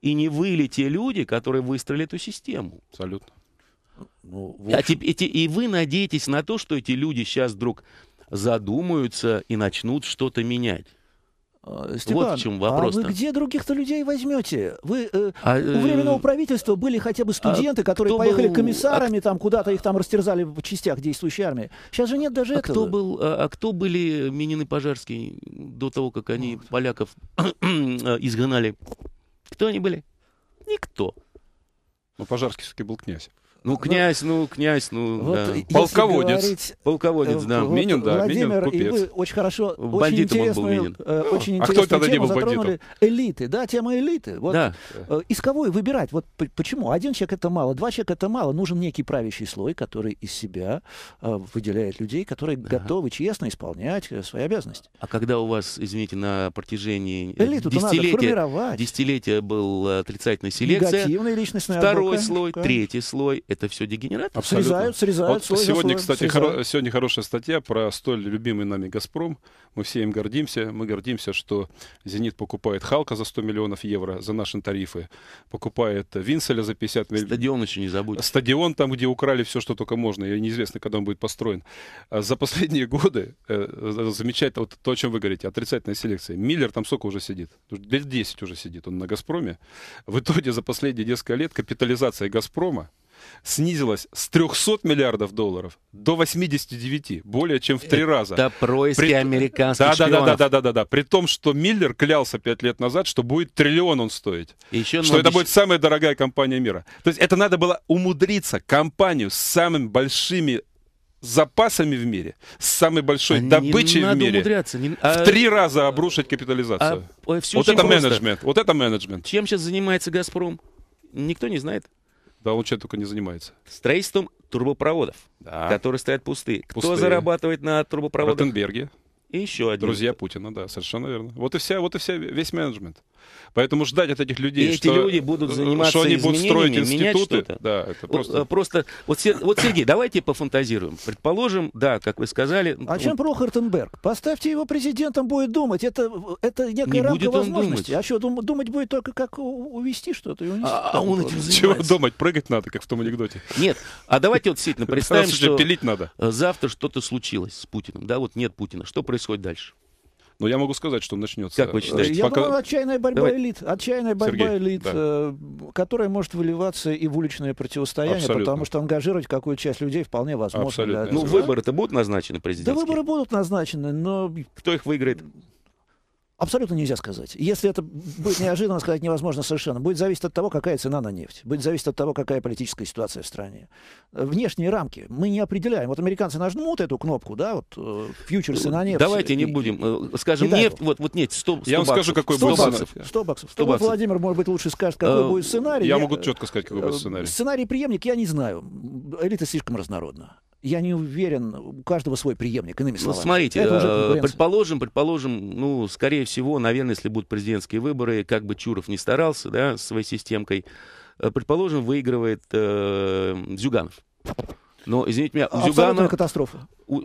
И не вы ли те люди, которые выстроили эту систему? Абсолютно. Ну, а теперь, эти, и вы надеетесь на то, что эти люди сейчас вдруг задумаются и начнут что-то менять. Степан, вот в чем вопрос. А вы где других-то людей возьмете? Вы э, а, у э, временного правительства были хотя бы студенты, а которые поехали был, комиссарами, а, там куда-то их там растерзали в частях действующей армии. Сейчас же нет даже а этого. Кто был, а, а кто были минины Пожарский до того, как они вот. поляков э, изгнали? Кто они были? Никто. Но ну, Пожарский все-таки был князь. Ну, ну, князь, ну, ну князь, ну, вот да. полководец. Говорить, э, полководец, да. Вот, Минин, да, Владимир, Минин, купец. И вы очень хорошо, Бандитом очень интересную, он был Минин. Э, а очень а кто тогда не был бандитом? Элиты, да, тема элиты. Вот, да. Э, из кого и выбирать? Вот почему? Один человек это мало, два человека это мало. Нужен некий правящий слой, который из себя выделяет людей, которые ага. готовы честно исполнять свои обязанности. А когда у вас, извините, на протяжении Элиту десятилетия, десятилетия был отрицательная селекция, Негативная личностная второй облака. слой, третий слой, это все дегенераты. Срезают, срезают. Вот сегодня, кстати, хоро- сегодня хорошая статья про столь любимый нами «Газпром». Мы все им гордимся. Мы гордимся, что «Зенит» покупает «Халка» за 100 миллионов евро за наши тарифы, покупает «Винселя» за 50 миллионов. Стадион еще не забудь. Стадион там, где украли все, что только можно. И неизвестно, когда он будет построен. А за последние годы э, замечательно вот то, о чем вы говорите, отрицательная селекция. Миллер там сколько уже сидит? Лет 10 уже сидит он на «Газпроме». В итоге за последние несколько лет капитализация «Газпрома» снизилась с 300 миллиардов долларов до 89, более чем в три раза. Это происки При... американских да, шпионов. Да, да, да, да, да, да. При том, что Миллер клялся пять лет назад, что будет триллион он стоить. еще что это будет самая дорогая компания мира. То есть это надо было умудриться компанию с самыми большими запасами в мире, с самой большой а добычей в мире, не... а... в три раза обрушить капитализацию. А... Ой, э, вот это просто. менеджмент. Вот это менеджмент. Чем сейчас занимается Газпром? Никто не знает. Да, он чем только не занимается. Строительством турбопроводов, да. которые стоят пустые. Кто зарабатывает на турбопроводах? Ротенберги. И еще один. Друзья Путина, да, совершенно верно. Вот и вся, вот и вся, весь менеджмент. Поэтому ждать от этих людей, и что, люди будут э, заниматься что они будут строить институты, да, это э, просто... Вот, просто вот, вот, Сергей, давайте пофантазируем. Предположим, да, как вы сказали... А вот... чем про Хартенберг? Поставьте его президентом, будет думать. Это, это некая не рамка возможности. А что, думать будет только как увести что-то и унести? А, а он этим занимается. Чего думать? Прыгать надо, как в том анекдоте. Нет, а давайте вот действительно представим, что... Пилить надо. Завтра что-то случилось с Путиным, да, вот нет Путина. Что происходит дальше? Но я могу сказать, что начнется. Как вы э, считаете? Я пока... думаю, отчаянная борьба Давай. элит. Отчаянная борьба Сергей, элит, да. э, которая может выливаться и в уличное противостояние, Абсолютно. потому что ангажировать какую-то часть людей вполне возможно. Абсолютно. Ну, выборы-то будут назначены президентские? Да, выборы будут назначены, но... Кто их выиграет? Абсолютно нельзя сказать. Если это будет неожиданно, сказать невозможно совершенно. Будет зависеть от того, какая цена на нефть. Будет зависеть от того, какая политическая ситуация в стране. Э, внешние рамки мы не определяем. Вот американцы нажмут эту кнопку, да, вот э, фьючерсы на нефть. Давайте не будем. Э, скажем, не нефть, вот, вот нефть 100, 100 Я вам баксов. скажу, какой 100 будет баксов. 100 баксов. 100 баксов. Владимир, может быть, лучше скажет, какой а, будет сценарий. Я, я могу четко сказать, какой будет сценарий. Сценарий преемник я не знаю. Элита слишком разнородна я не уверен, у каждого свой преемник, иными ну, словами. Ну, смотрите, Это э, предположим, предположим, ну, скорее всего, наверное, если будут президентские выборы, как бы Чуров не старался, да, своей системкой, э, предположим, выигрывает э, Зюганов. Но, извините меня, у Абсолютная Зюганова... катастрофа. У...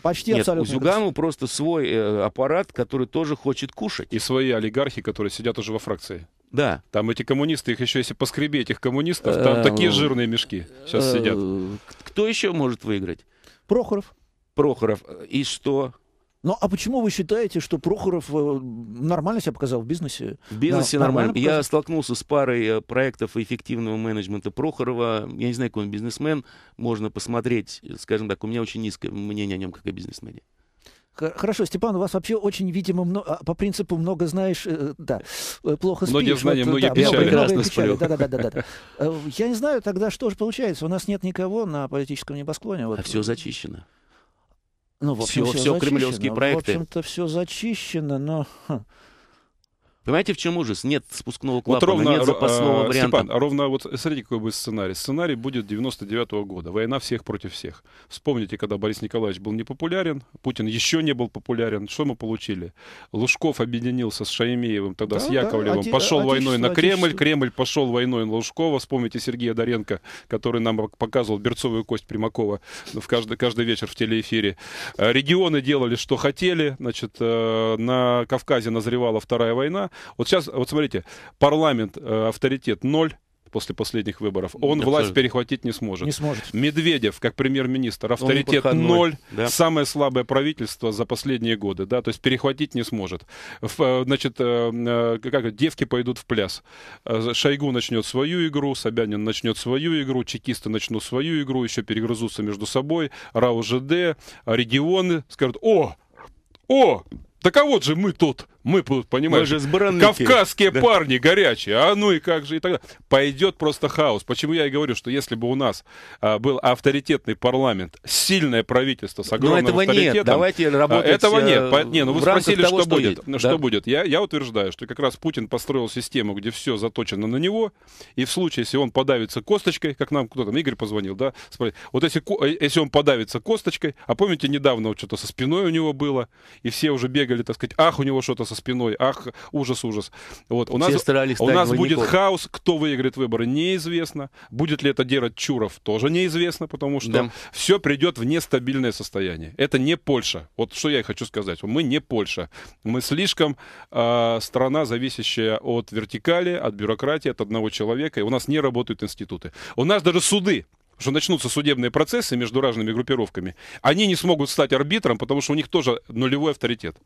Почти Нет, абсолютно. У Зюганова просто свой э, аппарат, который тоже хочет кушать. И свои олигархи, которые сидят уже во фракции. Да. Там эти коммунисты, их еще если поскребеть, этих коммунистов, там э, такие жирные мешки сейчас э, сидят. Кто еще может выиграть? Прохоров. Прохоров. И что? Ну, а почему вы считаете, что Прохоров э, нормально себя показал в бизнесе? В бизнесе да, нормально. нормально. Я столкнулся с парой проектов эффективного менеджмента Прохорова. Я не знаю, какой он бизнесмен. Можно посмотреть, скажем так, у меня очень низкое мнение о нем как о бизнесмене. Э, хорошо, Степан, у вас вообще очень, видимо, много, а, по принципу много знаешь, э, да, э, плохо спишь. Многие знания, вот, многие да, печали. Разные печали. Да, да, да, да, да. Я не знаю тогда, что же получается. У нас нет никого на политическом небосклоне. Вот. А все зачищено. Ну, в общем, все, все, все кремлевские проекты. В общем-то, все зачищено, но... Хм. Понимаете, в чем ужас? Нет спускного клапана, вот ровно, нет запасного а, варианта. Степан, ровно вот смотрите, какой будет сценарий. Сценарий будет 99 -го года. Война всех против всех. Вспомните, когда Борис Николаевич был непопулярен, Путин еще не был популярен. Что мы получили? Лужков объединился с Шаймеевым, тогда да, с Яковлевым, да, пошел оти, войной на Кремль, Кремль пошел войной на Лужкова. Вспомните Сергея Доренко, который нам показывал берцовую кость Примакова ну, в каждый, каждый вечер в телеэфире. Э, регионы делали, что хотели. Значит, э, на Кавказе назревала Вторая война. Вот сейчас, вот смотрите, парламент э, авторитет ноль, после последних выборов. Он Абсолютно. власть перехватить не сможет. Не сможет. Медведев, как премьер-министр, авторитет ноль. Да. Самое слабое правительство за последние годы. Да, то есть перехватить не сможет. Э, значит, э, э, как девки пойдут в пляс. Шойгу начнет свою игру, Собянин начнет свою игру, чекисты начнут свою игру, еще перегрызутся между собой. РАО ЖД, регионы скажут, о, о, так а вот же мы тут мы, понимаешь, мы кавказские да. парни горячие, а ну и как же, и так далее. Пойдет просто хаос. Почему я и говорю, что если бы у нас а, был авторитетный парламент, сильное правительство с огромным Но этого авторитетом... Нет. Давайте а, работать Этого э, нет. По, не, ну вы спросили, того, что, что будет. Ну, да? Что будет. Я, я утверждаю, что как раз Путин построил систему, где все заточено на него, и в случае, если он подавится косточкой, как нам кто то Игорь позвонил, да, спросил, вот если, э, если он подавится косточкой, а помните, недавно вот что-то со спиной у него было, и все уже бегали, так сказать, ах, у него что-то со спиной. Ах, ужас, ужас. Вот. У нас, у нас будет хаос, кто выиграет выборы, неизвестно. Будет ли это делать Чуров, тоже неизвестно, потому что да. все придет в нестабильное состояние. Это не Польша. Вот что я хочу сказать. Мы не Польша. Мы слишком э, страна, зависящая от вертикали, от бюрократии, от одного человека. И у нас не работают институты. У нас даже суды что начнутся судебные процессы между разными группировками, они не смогут стать арбитром, потому что у них тоже нулевой авторитет.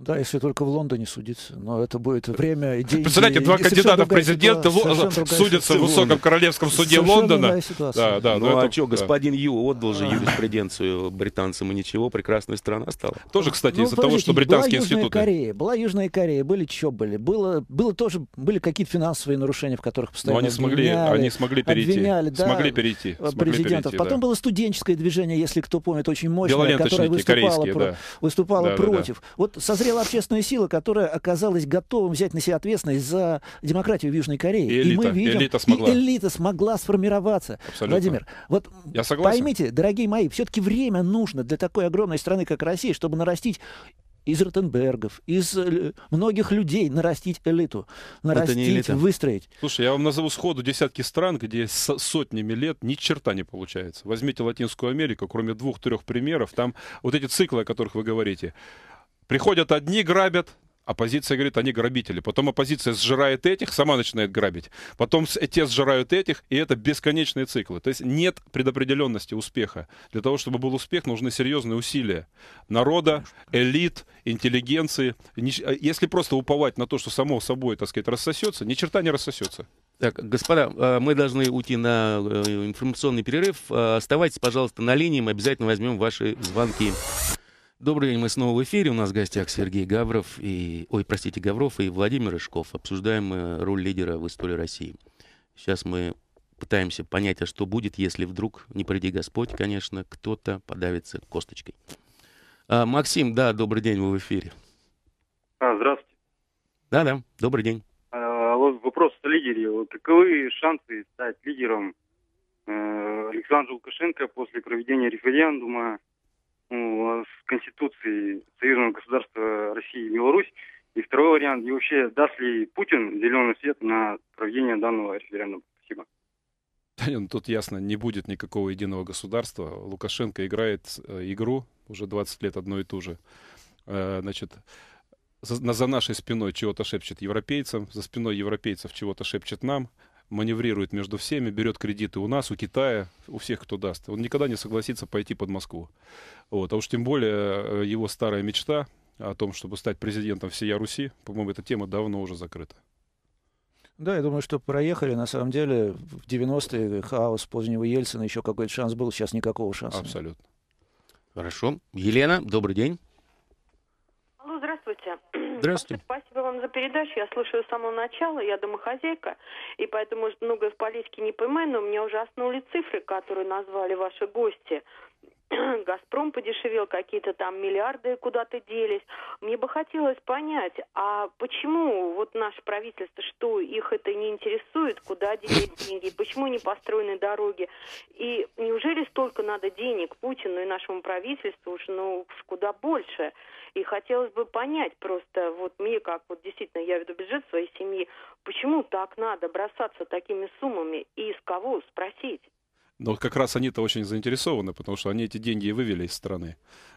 Да, если только в Лондоне судиться, но это будет время и деньги. Представляете, два кандидата в президенты ситуация, судятся в Высоком Королевском суде совершенно Лондона. Да, да, ну а это, что, господин Ю отдал же юриспруденцию британцам и ничего, прекрасная страна стала. Тоже, кстати, ну, из-за того, что британские была институты. Южная Корея, была Южная Корея, были были, было, было тоже, были какие-то финансовые нарушения, в которых постоянно но они смогли, они смогли перейти, обвиняли, да, смогли перейти, президентов. Перейти, Потом да. было студенческое движение, если кто помнит, очень мощное, которое выступало, про, да. выступало да, против. Да, да. Вот созрела общественная сила, которая оказалась готова взять на себя ответственность за демократию в Южной Корее. И элита, и мы видим, элита смогла. И элита смогла сформироваться. Абсолютно. Владимир, вот Я согласен. поймите, дорогие мои, все-таки время нужно для такой огромной страны, как Россия, чтобы нарастить из Ротенбергов, из э, многих людей нарастить элиту, нарастить, элита. выстроить. Слушай, я вам назову сходу десятки стран, где с сотнями лет ни черта не получается. Возьмите Латинскую Америку, кроме двух-трех примеров, там вот эти циклы, о которых вы говорите, Приходят одни, грабят, Оппозиция говорит, они грабители. Потом оппозиция сжирает этих, сама начинает грабить. Потом те сжирают этих, и это бесконечные циклы. То есть нет предопределенности успеха. Для того, чтобы был успех, нужны серьезные усилия народа, элит, интеллигенции. Э, если просто уповать на то, что само собой, так сказать, рассосется, ни черта не рассосется. Так, господа, э, мы должны уйти на э, информационный перерыв. Оставайтесь, пожалуйста, на линии, мы обязательно возьмем ваши звонки. Добрый день, мы снова в эфире. У нас в гостях Сергей Гавров и, ой, простите, Гавров и Владимир Рыжков. Обсуждаем мы э, роль лидера в истории России. Сейчас мы пытаемся понять, а что будет, если вдруг, не приди Господь, конечно, кто-то подавится косточкой. А, Максим, да, добрый день, вы в эфире. А, здравствуйте. Да-да, добрый день. А, вот вопрос о лидере. Каковы шансы стать лидером э, Александра Лукашенко после проведения референдума ну, с Конституцией Союзного государства России и Беларусь. И второй вариант, и вообще даст ли Путин зеленый свет на проведение данного референдума? Спасибо. Да, ну, тут ясно, не будет никакого единого государства. Лукашенко играет э, игру уже 20 лет одно и то же. Э, значит, за, за нашей спиной чего-то шепчет европейцам, за спиной европейцев чего-то шепчет нам, маневрирует между всеми, берет кредиты у нас, у Китая, у всех, кто даст. Он никогда не согласится пойти под Москву. Вот. А уж тем более э, его старая мечта о том, чтобы стать президентом всей Руси, по-моему, эта тема давно уже закрыта. Да, я думаю, что проехали. На самом деле, в 90-е хаос позднего Ельцина еще какой-то шанс был, сейчас никакого шанса. Абсолютно. Нет. Хорошо. Елена, добрый день. Здравствуйте. Спасибо вам за передачу. Я слушаю с самого начала. Я домохозяйка, и поэтому много ну, в политике не понимаю, но меня ужаснули цифры, которые назвали ваши гости. Газпром подешевел, какие-то там миллиарды куда-то делись. Мне бы хотелось понять, а почему вот наше правительство, что их это не интересует, куда делись деньги, почему не построены дороги? И неужели столько надо денег Путину и нашему правительству уж, ну, куда больше? И хотелось бы понять просто, вот мне как, вот действительно, я веду бюджет своей семьи, почему так надо бросаться такими суммами и из кого спросить? Но как раз они-то очень заинтересованы, потому что они эти деньги и вывели из страны.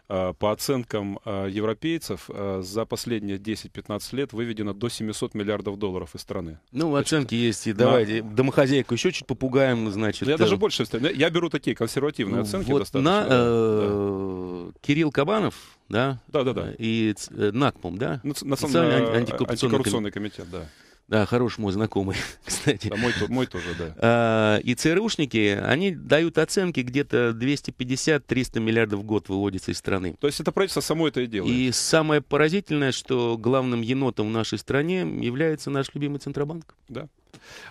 А, по оценкам а, европейцев, а, за последние 10-15 лет выведено до 700 миллиардов долларов из страны. Ну, значит, оценки есть, и давайте на... домохозяйку еще чуть попугаем, значит. Ну, я даже э, больше, ну, я беру такие консервативные оценки вот достаточно. На, э, да. Кирилл Кабанов, да? Да, да, да. И э, НАКПОМ, да? Ну, Национальный антикоррупционный, антикоррупционный комитет, комитет да. Да, хороший мой знакомый, кстати. Да, мой, мой тоже, да. А, и ЦРУшники, они дают оценки, где-то 250-300 миллиардов в год выводится из страны. То есть это правительство само это и делает. И самое поразительное, что главным енотом в нашей стране является наш любимый Центробанк. Да.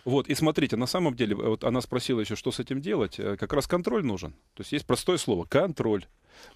Вот, и смотрите, на самом деле, вот она спросила еще, что с этим делать. Э, как раз контроль нужен. То есть есть простое слово — контроль.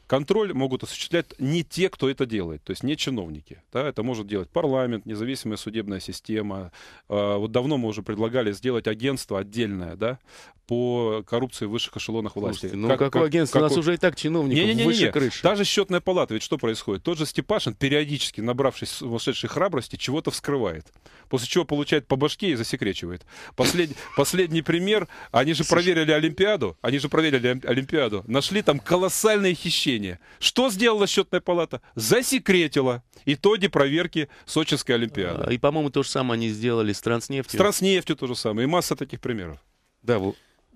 Контроль могут осуществлять не те, кто это делает, то есть не чиновники. Да, это может делать парламент, независимая судебная система. А, вот давно мы уже предлагали сделать агентство отдельное да, по коррупции в высших эшелонах власти. Слушайте, ну как, какое как, агентство? Как... У нас уже и так чиновники не, не, не, не, выше крыши. Даже счетная палата, ведь что происходит? Тот же Степашин, периодически набравшись сумасшедшей храбрости, чего-то вскрывает. После чего получает по башке и засекречивает. Послед... Последний пример. Они же проверили Олимпиаду. Они же проверили Олимпиаду. Нашли там колоссальные хищники похищения. Что сделала счетная палата? Засекретила итоги проверки Сочинской Олимпиады. А, и, по-моему, то же самое они сделали с Транснефтью. С Транснефтью то же самое. И масса таких примеров. Да,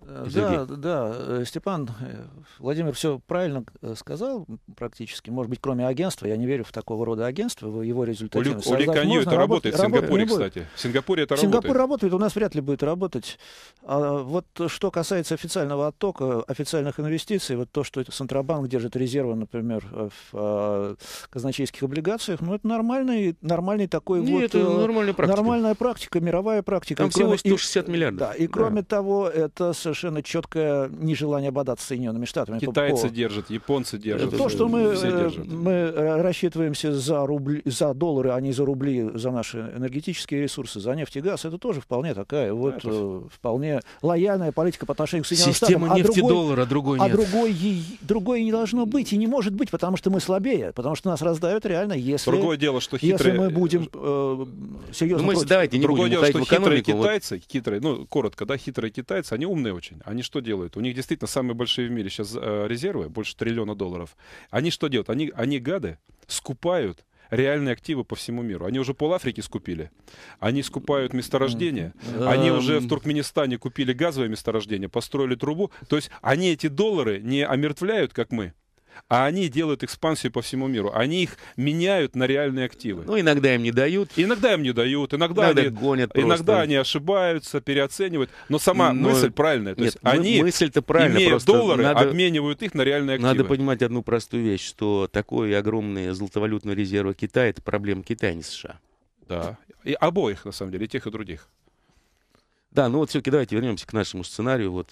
Э, да, да, э, Степан э, Владимир все правильно сказал практически. Может быть, кроме агентства, я не верю в такого рода агентство, в его результативность. У, у Ликанью это работает, работает в Сингапуре, кстати. В Сингапуре это Сингапур работает. Сингапур работает, у нас вряд ли будет работать. А вот что касается официального оттока, официальных инвестиций, вот то, что Центробанк держит резервы, например, в а, казначейских облигациях, ну это нормальный, нормальный такой Нет, вот... это нормальная практика. Нормальная практика, мировая практика. Там и всего кроме, 160 и, миллиардов. Да, и да. кроме того, это совершенно четкое нежелание бодаться с Соединенными Штатами. Китайцы по... держат, японцы э, держат. То, что мы, э, э, мы рассчитываемся за, рубль, за доллары, а не за рубли, за наши энергетические ресурсы, за нефть и газ, это тоже вполне такая вот это... вполне лояльная политика по отношению к Соединенным Система Штатам. Система нефти а другой, доллара, другой нет. А другой, другой не должно быть и не может быть, потому что мы слабее, потому что нас раздают реально, если... Другое дело, что хитрые... Если мы будем э, серьезно... Ну, мы, против. давайте не Другое будем дело, что хитрые китайцы, вот... хитрые, ну, коротко, да, хитрые китайцы, они умные очень. Они что делают? У них действительно самые большие в мире сейчас э, резервы, больше триллиона долларов. Они что делают? Они, они гады, скупают реальные активы по всему миру. Они уже пол Африки скупили. Они скупают месторождения. Они уже в Туркменистане купили газовое месторождение, построили трубу. То есть они эти доллары не омертвляют, как мы, а они делают экспансию по всему миру. Они их меняют на реальные активы. Ну, иногда им не дают. Иногда им не дают, иногда, иногда они гонят. Просто. Иногда они ошибаются, переоценивают. Но сама Но... мысль правильная. То есть мы, они мысль-то правильная. Имея просто доллары, надо... обменивают их на реальные активы. Надо понимать одну простую вещь, что такое огромные золотовалютные резервы Китая это проблема Китая, а не США. Да. И обоих, на самом деле, и тех, и других. Да, ну вот все-таки давайте вернемся к нашему сценарию. Вот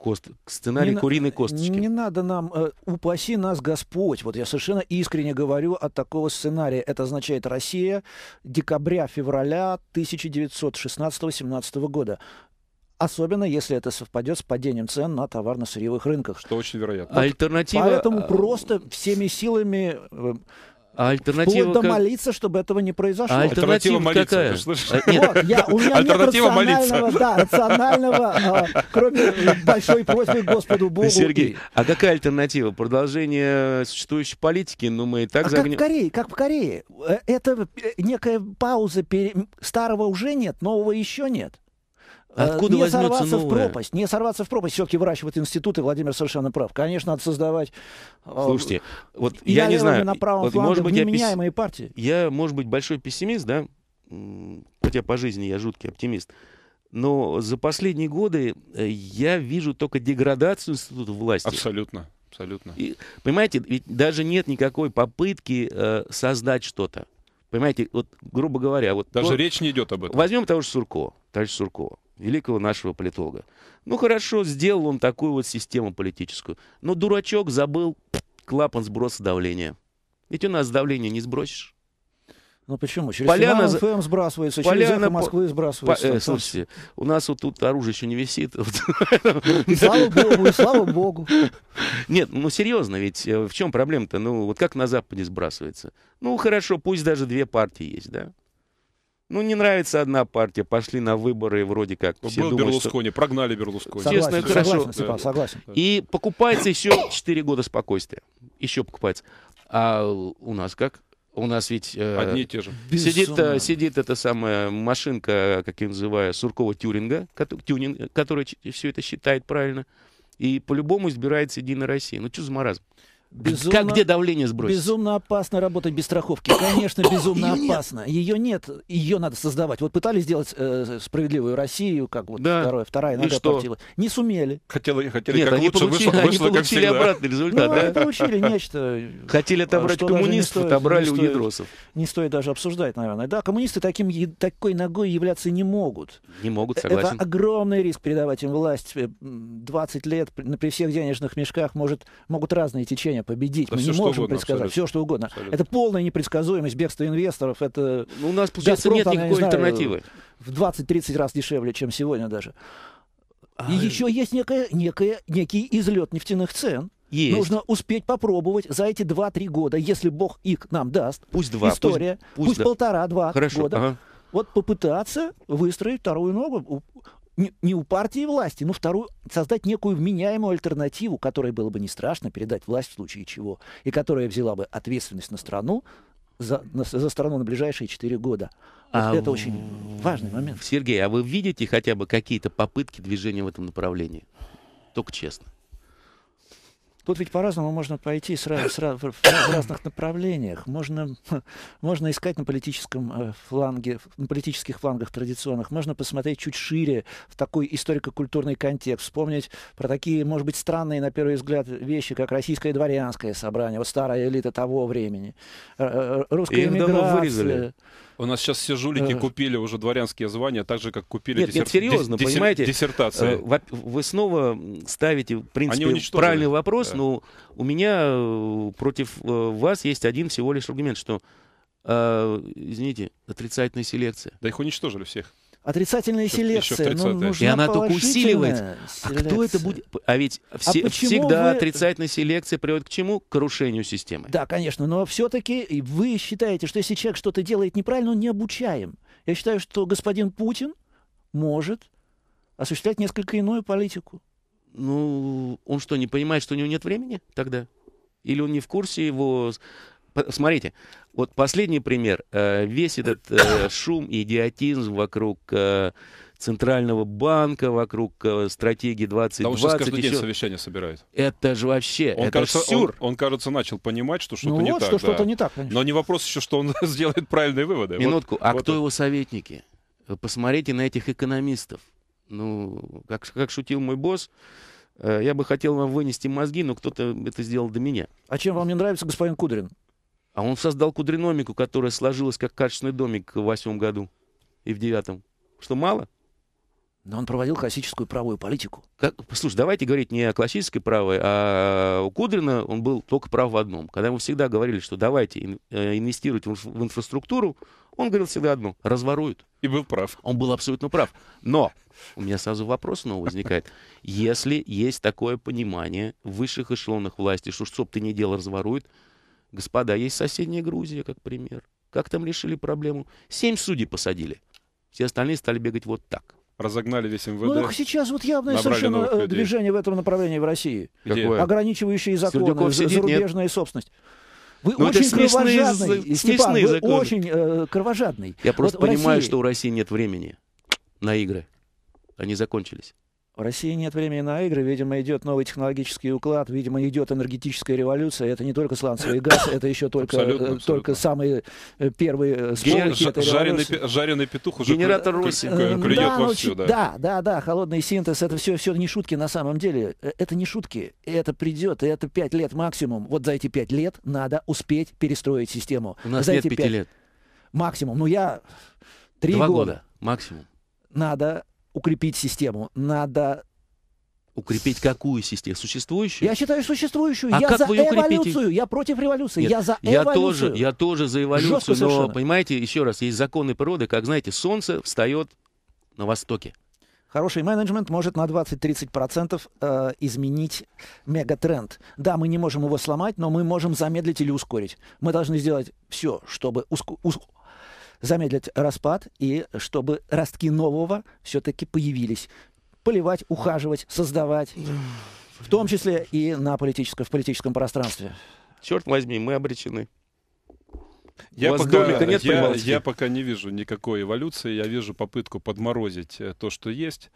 Кост... Сценарий не куриной косточки. Не надо нам, э, упаси нас Господь. Вот я совершенно искренне говорю от такого сценария. Это означает Россия декабря-февраля 1916-17 года. Особенно, если это совпадет с падением цен на товарно-сырьевых рынках. Что очень вероятно. Альтернатива... Поэтому э, просто всеми силами э, а альтернатива Вплоть как... молиться, чтобы этого не произошло. А альтернатива, альтернатива молиться, какая? Ты э, слышишь? нет. Вот, я, у меня альтернатива нет молиться. Да, рационального, а, кроме большой просьбы Господу Богу. Сергей, а какая альтернатива? Продолжение существующей политики? Ну, мы и так а загнем... как в Корее, как в Корее. Э, это э, некая пауза пере... старого уже нет, нового еще нет. Э, Откуда не сорваться новое? в пропасть, не сорваться в пропасть, все-таки выращивать институты, Владимир совершенно прав. Конечно, надо создавать... Э, Слушайте, вот и я не знаю... На правом вот, может быть, неменяемые я пес... партии. Я, может быть, большой пессимист, да, хотя по жизни я жуткий оптимист, но за последние годы э, я вижу только деградацию институтов власти. Абсолютно. Абсолютно. И, понимаете, ведь даже нет никакой попытки э, создать что-то. Понимаете, вот, грубо говоря, вот... Даже вот, речь не идет об этом. Возьмем того же Сурко, товарищ Сурко великого нашего политолога. Ну хорошо, сделал он такую вот систему политическую. Но дурачок забыл клапан сброса давления. Ведь у нас давление не сбросишь. Ну почему? Через Поляна... ФМ эм сбрасывается, Поляна... через эхо Москвы сбрасывается. По... Э, слушайте, у нас вот тут оружие еще не висит. И слава богу, и слава богу. Нет, ну серьезно, ведь э, в чем проблема-то? Ну вот как на Западе сбрасывается? Ну хорошо, пусть даже две партии есть, да? Ну, не нравится одна партия, пошли на выборы, вроде как. Все Был думают, Берлускони, что... прогнали Берлускони. Согласен, Честно, согласен, хорошо. Степан, согласен. И покупается еще 4 года спокойствия. Еще покупается. А у нас как? У нас ведь... Э, Одни и те же. Сидит, э, сидит эта самая машинка, как я называю, Суркова-Тюринга, э, которая все это считает правильно. И по-любому избирается Единая Россия. Ну, что за маразм? Безумно, как, где давление сбросить? Безумно опасно работать без страховки. Конечно, безумно Ее опасно. Нет. Ее нет, ее надо создавать. Вот пытались сделать э, справедливую Россию, как вот да. второе, вторая нога партила. Не сумели. Хотели, хотели нет, как они лучше, получили, вышло, они вышло, получили как обратный результат. Ну, да? Они получили нечто. Хотели отобрать коммунистов, стоит, отобрали у ядросов. Не стоит даже обсуждать, наверное. Да, коммунисты таким, такой ногой являться не могут. Не могут, э, согласен. Это огромный риск передавать им власть. 20 э, лет при всех денежных мешках может, могут разные течения желание победить. Да Мы не можем угодно, предсказать абсолютно. все, что угодно. Абсолютно. Это полная непредсказуемость бегства инвесторов. Это ну, у нас, получается, нет никакой не знаю, альтернативы. В 20-30 раз дешевле, чем сегодня даже. А... И еще есть некое, некое, некий излет нефтяных цен. Есть. Нужно успеть попробовать за эти 2-3 года, если Бог их нам даст. Пусть два. История. Пусть, пусть, пусть полтора-два года. Ага. Вот попытаться выстроить вторую ногу не, не у партии власти, но вторую, создать некую вменяемую альтернативу, которой было бы не страшно передать власть в случае чего, и которая взяла бы ответственность на страну, за, на, за страну на ближайшие четыре года. Вот а это в... очень важный момент. Сергей, а вы видите хотя бы какие-то попытки движения в этом направлении? Только честно. Тут ведь по-разному можно пойти сразу, сразу в разных направлениях. Можно, можно искать на политическом э, фланге, на политических флангах традиционных. Можно посмотреть чуть шире в такой историко-культурный контекст. Вспомнить про такие, может быть, странные, на первый взгляд, вещи, как российское дворянское собрание, вот старая элита того времени. Э, э, русская эмиграция. У нас сейчас все жулики купили уже дворянские звания, так же, как купили нет, диссер... серьезно, диссер... понимаете, диссертации. Э, вы снова ставите, в принципе, правильный вопрос, да. но у меня э, против э, вас есть один всего лишь аргумент, что, извините, отрицательная селекция. Да их уничтожили всех. Отрицательная селекция. Ну, нужна и она только усиливает. Селекция. А кто это будет? А ведь а все, а всегда вы... отрицательная селекция приводит к чему? К крушению системы. Да, конечно. Но все-таки вы считаете, что если человек что-то делает неправильно, он не обучаем. Я считаю, что господин Путин может осуществлять несколько иную политику. Ну, он что, не понимает, что у него нет времени тогда? Или он не в курсе его смотрите, вот последний пример. Э, весь этот э, шум идиотизм вокруг э, Центрального банка, вокруг стратегии 2020. Да он сейчас каждый день совещание собирает. Это же вообще, он, это кажется, сюр. Он, он, кажется, начал понимать, что что-то ну не вот, так. Ну вот что-то не так, конечно. Но не вопрос еще, что он сделает правильные выводы. Минутку, вот, а вот кто это. его советники? Посмотрите на этих экономистов. Ну, как, как шутил мой босс, я бы хотел вам вынести мозги, но кто-то это сделал до меня. А чем вам не нравится господин Кудрин? А он создал кудриномику, которая сложилась как качественный домик в восьмом году и в девятом. Что, мало? Но он проводил классическую правую политику. Как, слушай, давайте говорить не о классической правой, а у Кудрина он был только прав в одном. Когда ему всегда говорили, что давайте э, инвестировать в инфраструктуру, он говорил всегда одно — разворуют. И был прав. Он был абсолютно прав. Но у меня сразу вопрос снова возникает. Если есть такое понимание в высших эшелонах власти, что что ты не делал, разворуют — Господа, есть соседняя Грузия, как пример. Как там решили проблему? Семь судей посадили. Все остальные стали бегать вот так. Разогнали весь МВД. Ну, так сейчас вот явное совершенно э, движение в этом направлении в России. Какое? Ограничивающие законы, Сердюков сидит, зарубежная нет. собственность. Вы Но ну, очень кровожадный, смешные, Степан, смешные вы законы. очень э, кровожадный. Я просто вот понимаю, России... что у России нет времени на игры. Они закончились. У России нет времени на игры, видимо, идет новый технологический уклад, видимо, идет энергетическая революция. Это не только сланцевый газ, это еще только, э, абсолютно, абсолютно. только самые э, первые э, сборки этой жареный, жареный петух уже Генератор Руси. клюет да, ну, вовсю. Да. да, да, да, холодный синтез, это все, все не шутки на самом деле. Это не шутки, это придет, и это пять лет максимум. Вот за эти пять лет надо успеть перестроить систему. У нас за нет эти 5 лет. Максимум, ну я... Три года. года максимум надо укрепить систему, надо Укрепить какую систему? Существующую? Я считаю существующую. А я как за вы ее эволюцию. Укрепите? Я против революции. Нет, я за я Тоже, я тоже за эволюцию. Жестко но, совершенно. понимаете, еще раз, есть законы природы. Как знаете, солнце встает на востоке. Хороший менеджмент может на 20-30% э, изменить мегатренд. Да, мы не можем его сломать, но мы можем замедлить или ускорить. Мы должны сделать все, чтобы уск замедлить распад и чтобы ростки нового все-таки появились. Поливать, ухаживать, создавать. В том числе и на политическом, в политическом пространстве. Черт возьми, мы обречены. Я пока, нет я, я пока не вижу никакой эволюции, я вижу попытку подморозить э, то, что есть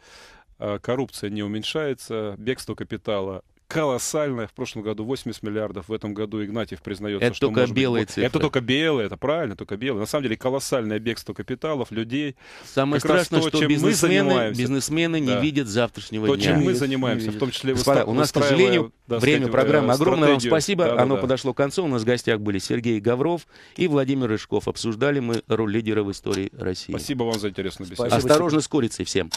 э, коррупция не уменьшается, бегство капитала колоссальная. В прошлом году 80 миллиардов, в этом году Игнатьев признается, это что... Это только белые быть, цифры. Это только белые, это правильно, только белые. На самом деле колоссальное бегство капиталов, людей. Самое как страшное, то, что бизнесмены, бизнесмены не да. видят завтрашнего то, дня. То, чем мы занимаемся, в том числе... Господа, у нас, к сожалению, да, время э, программы огромное. Вам спасибо. да, Оно да. подошло к концу. У нас в гостях были Сергей Гавров и Владимир Рыжков. Обсуждали мы роль лидера в истории России. Спасибо вам за интересную беседу. Спасибо. Осторожно с курицей всем.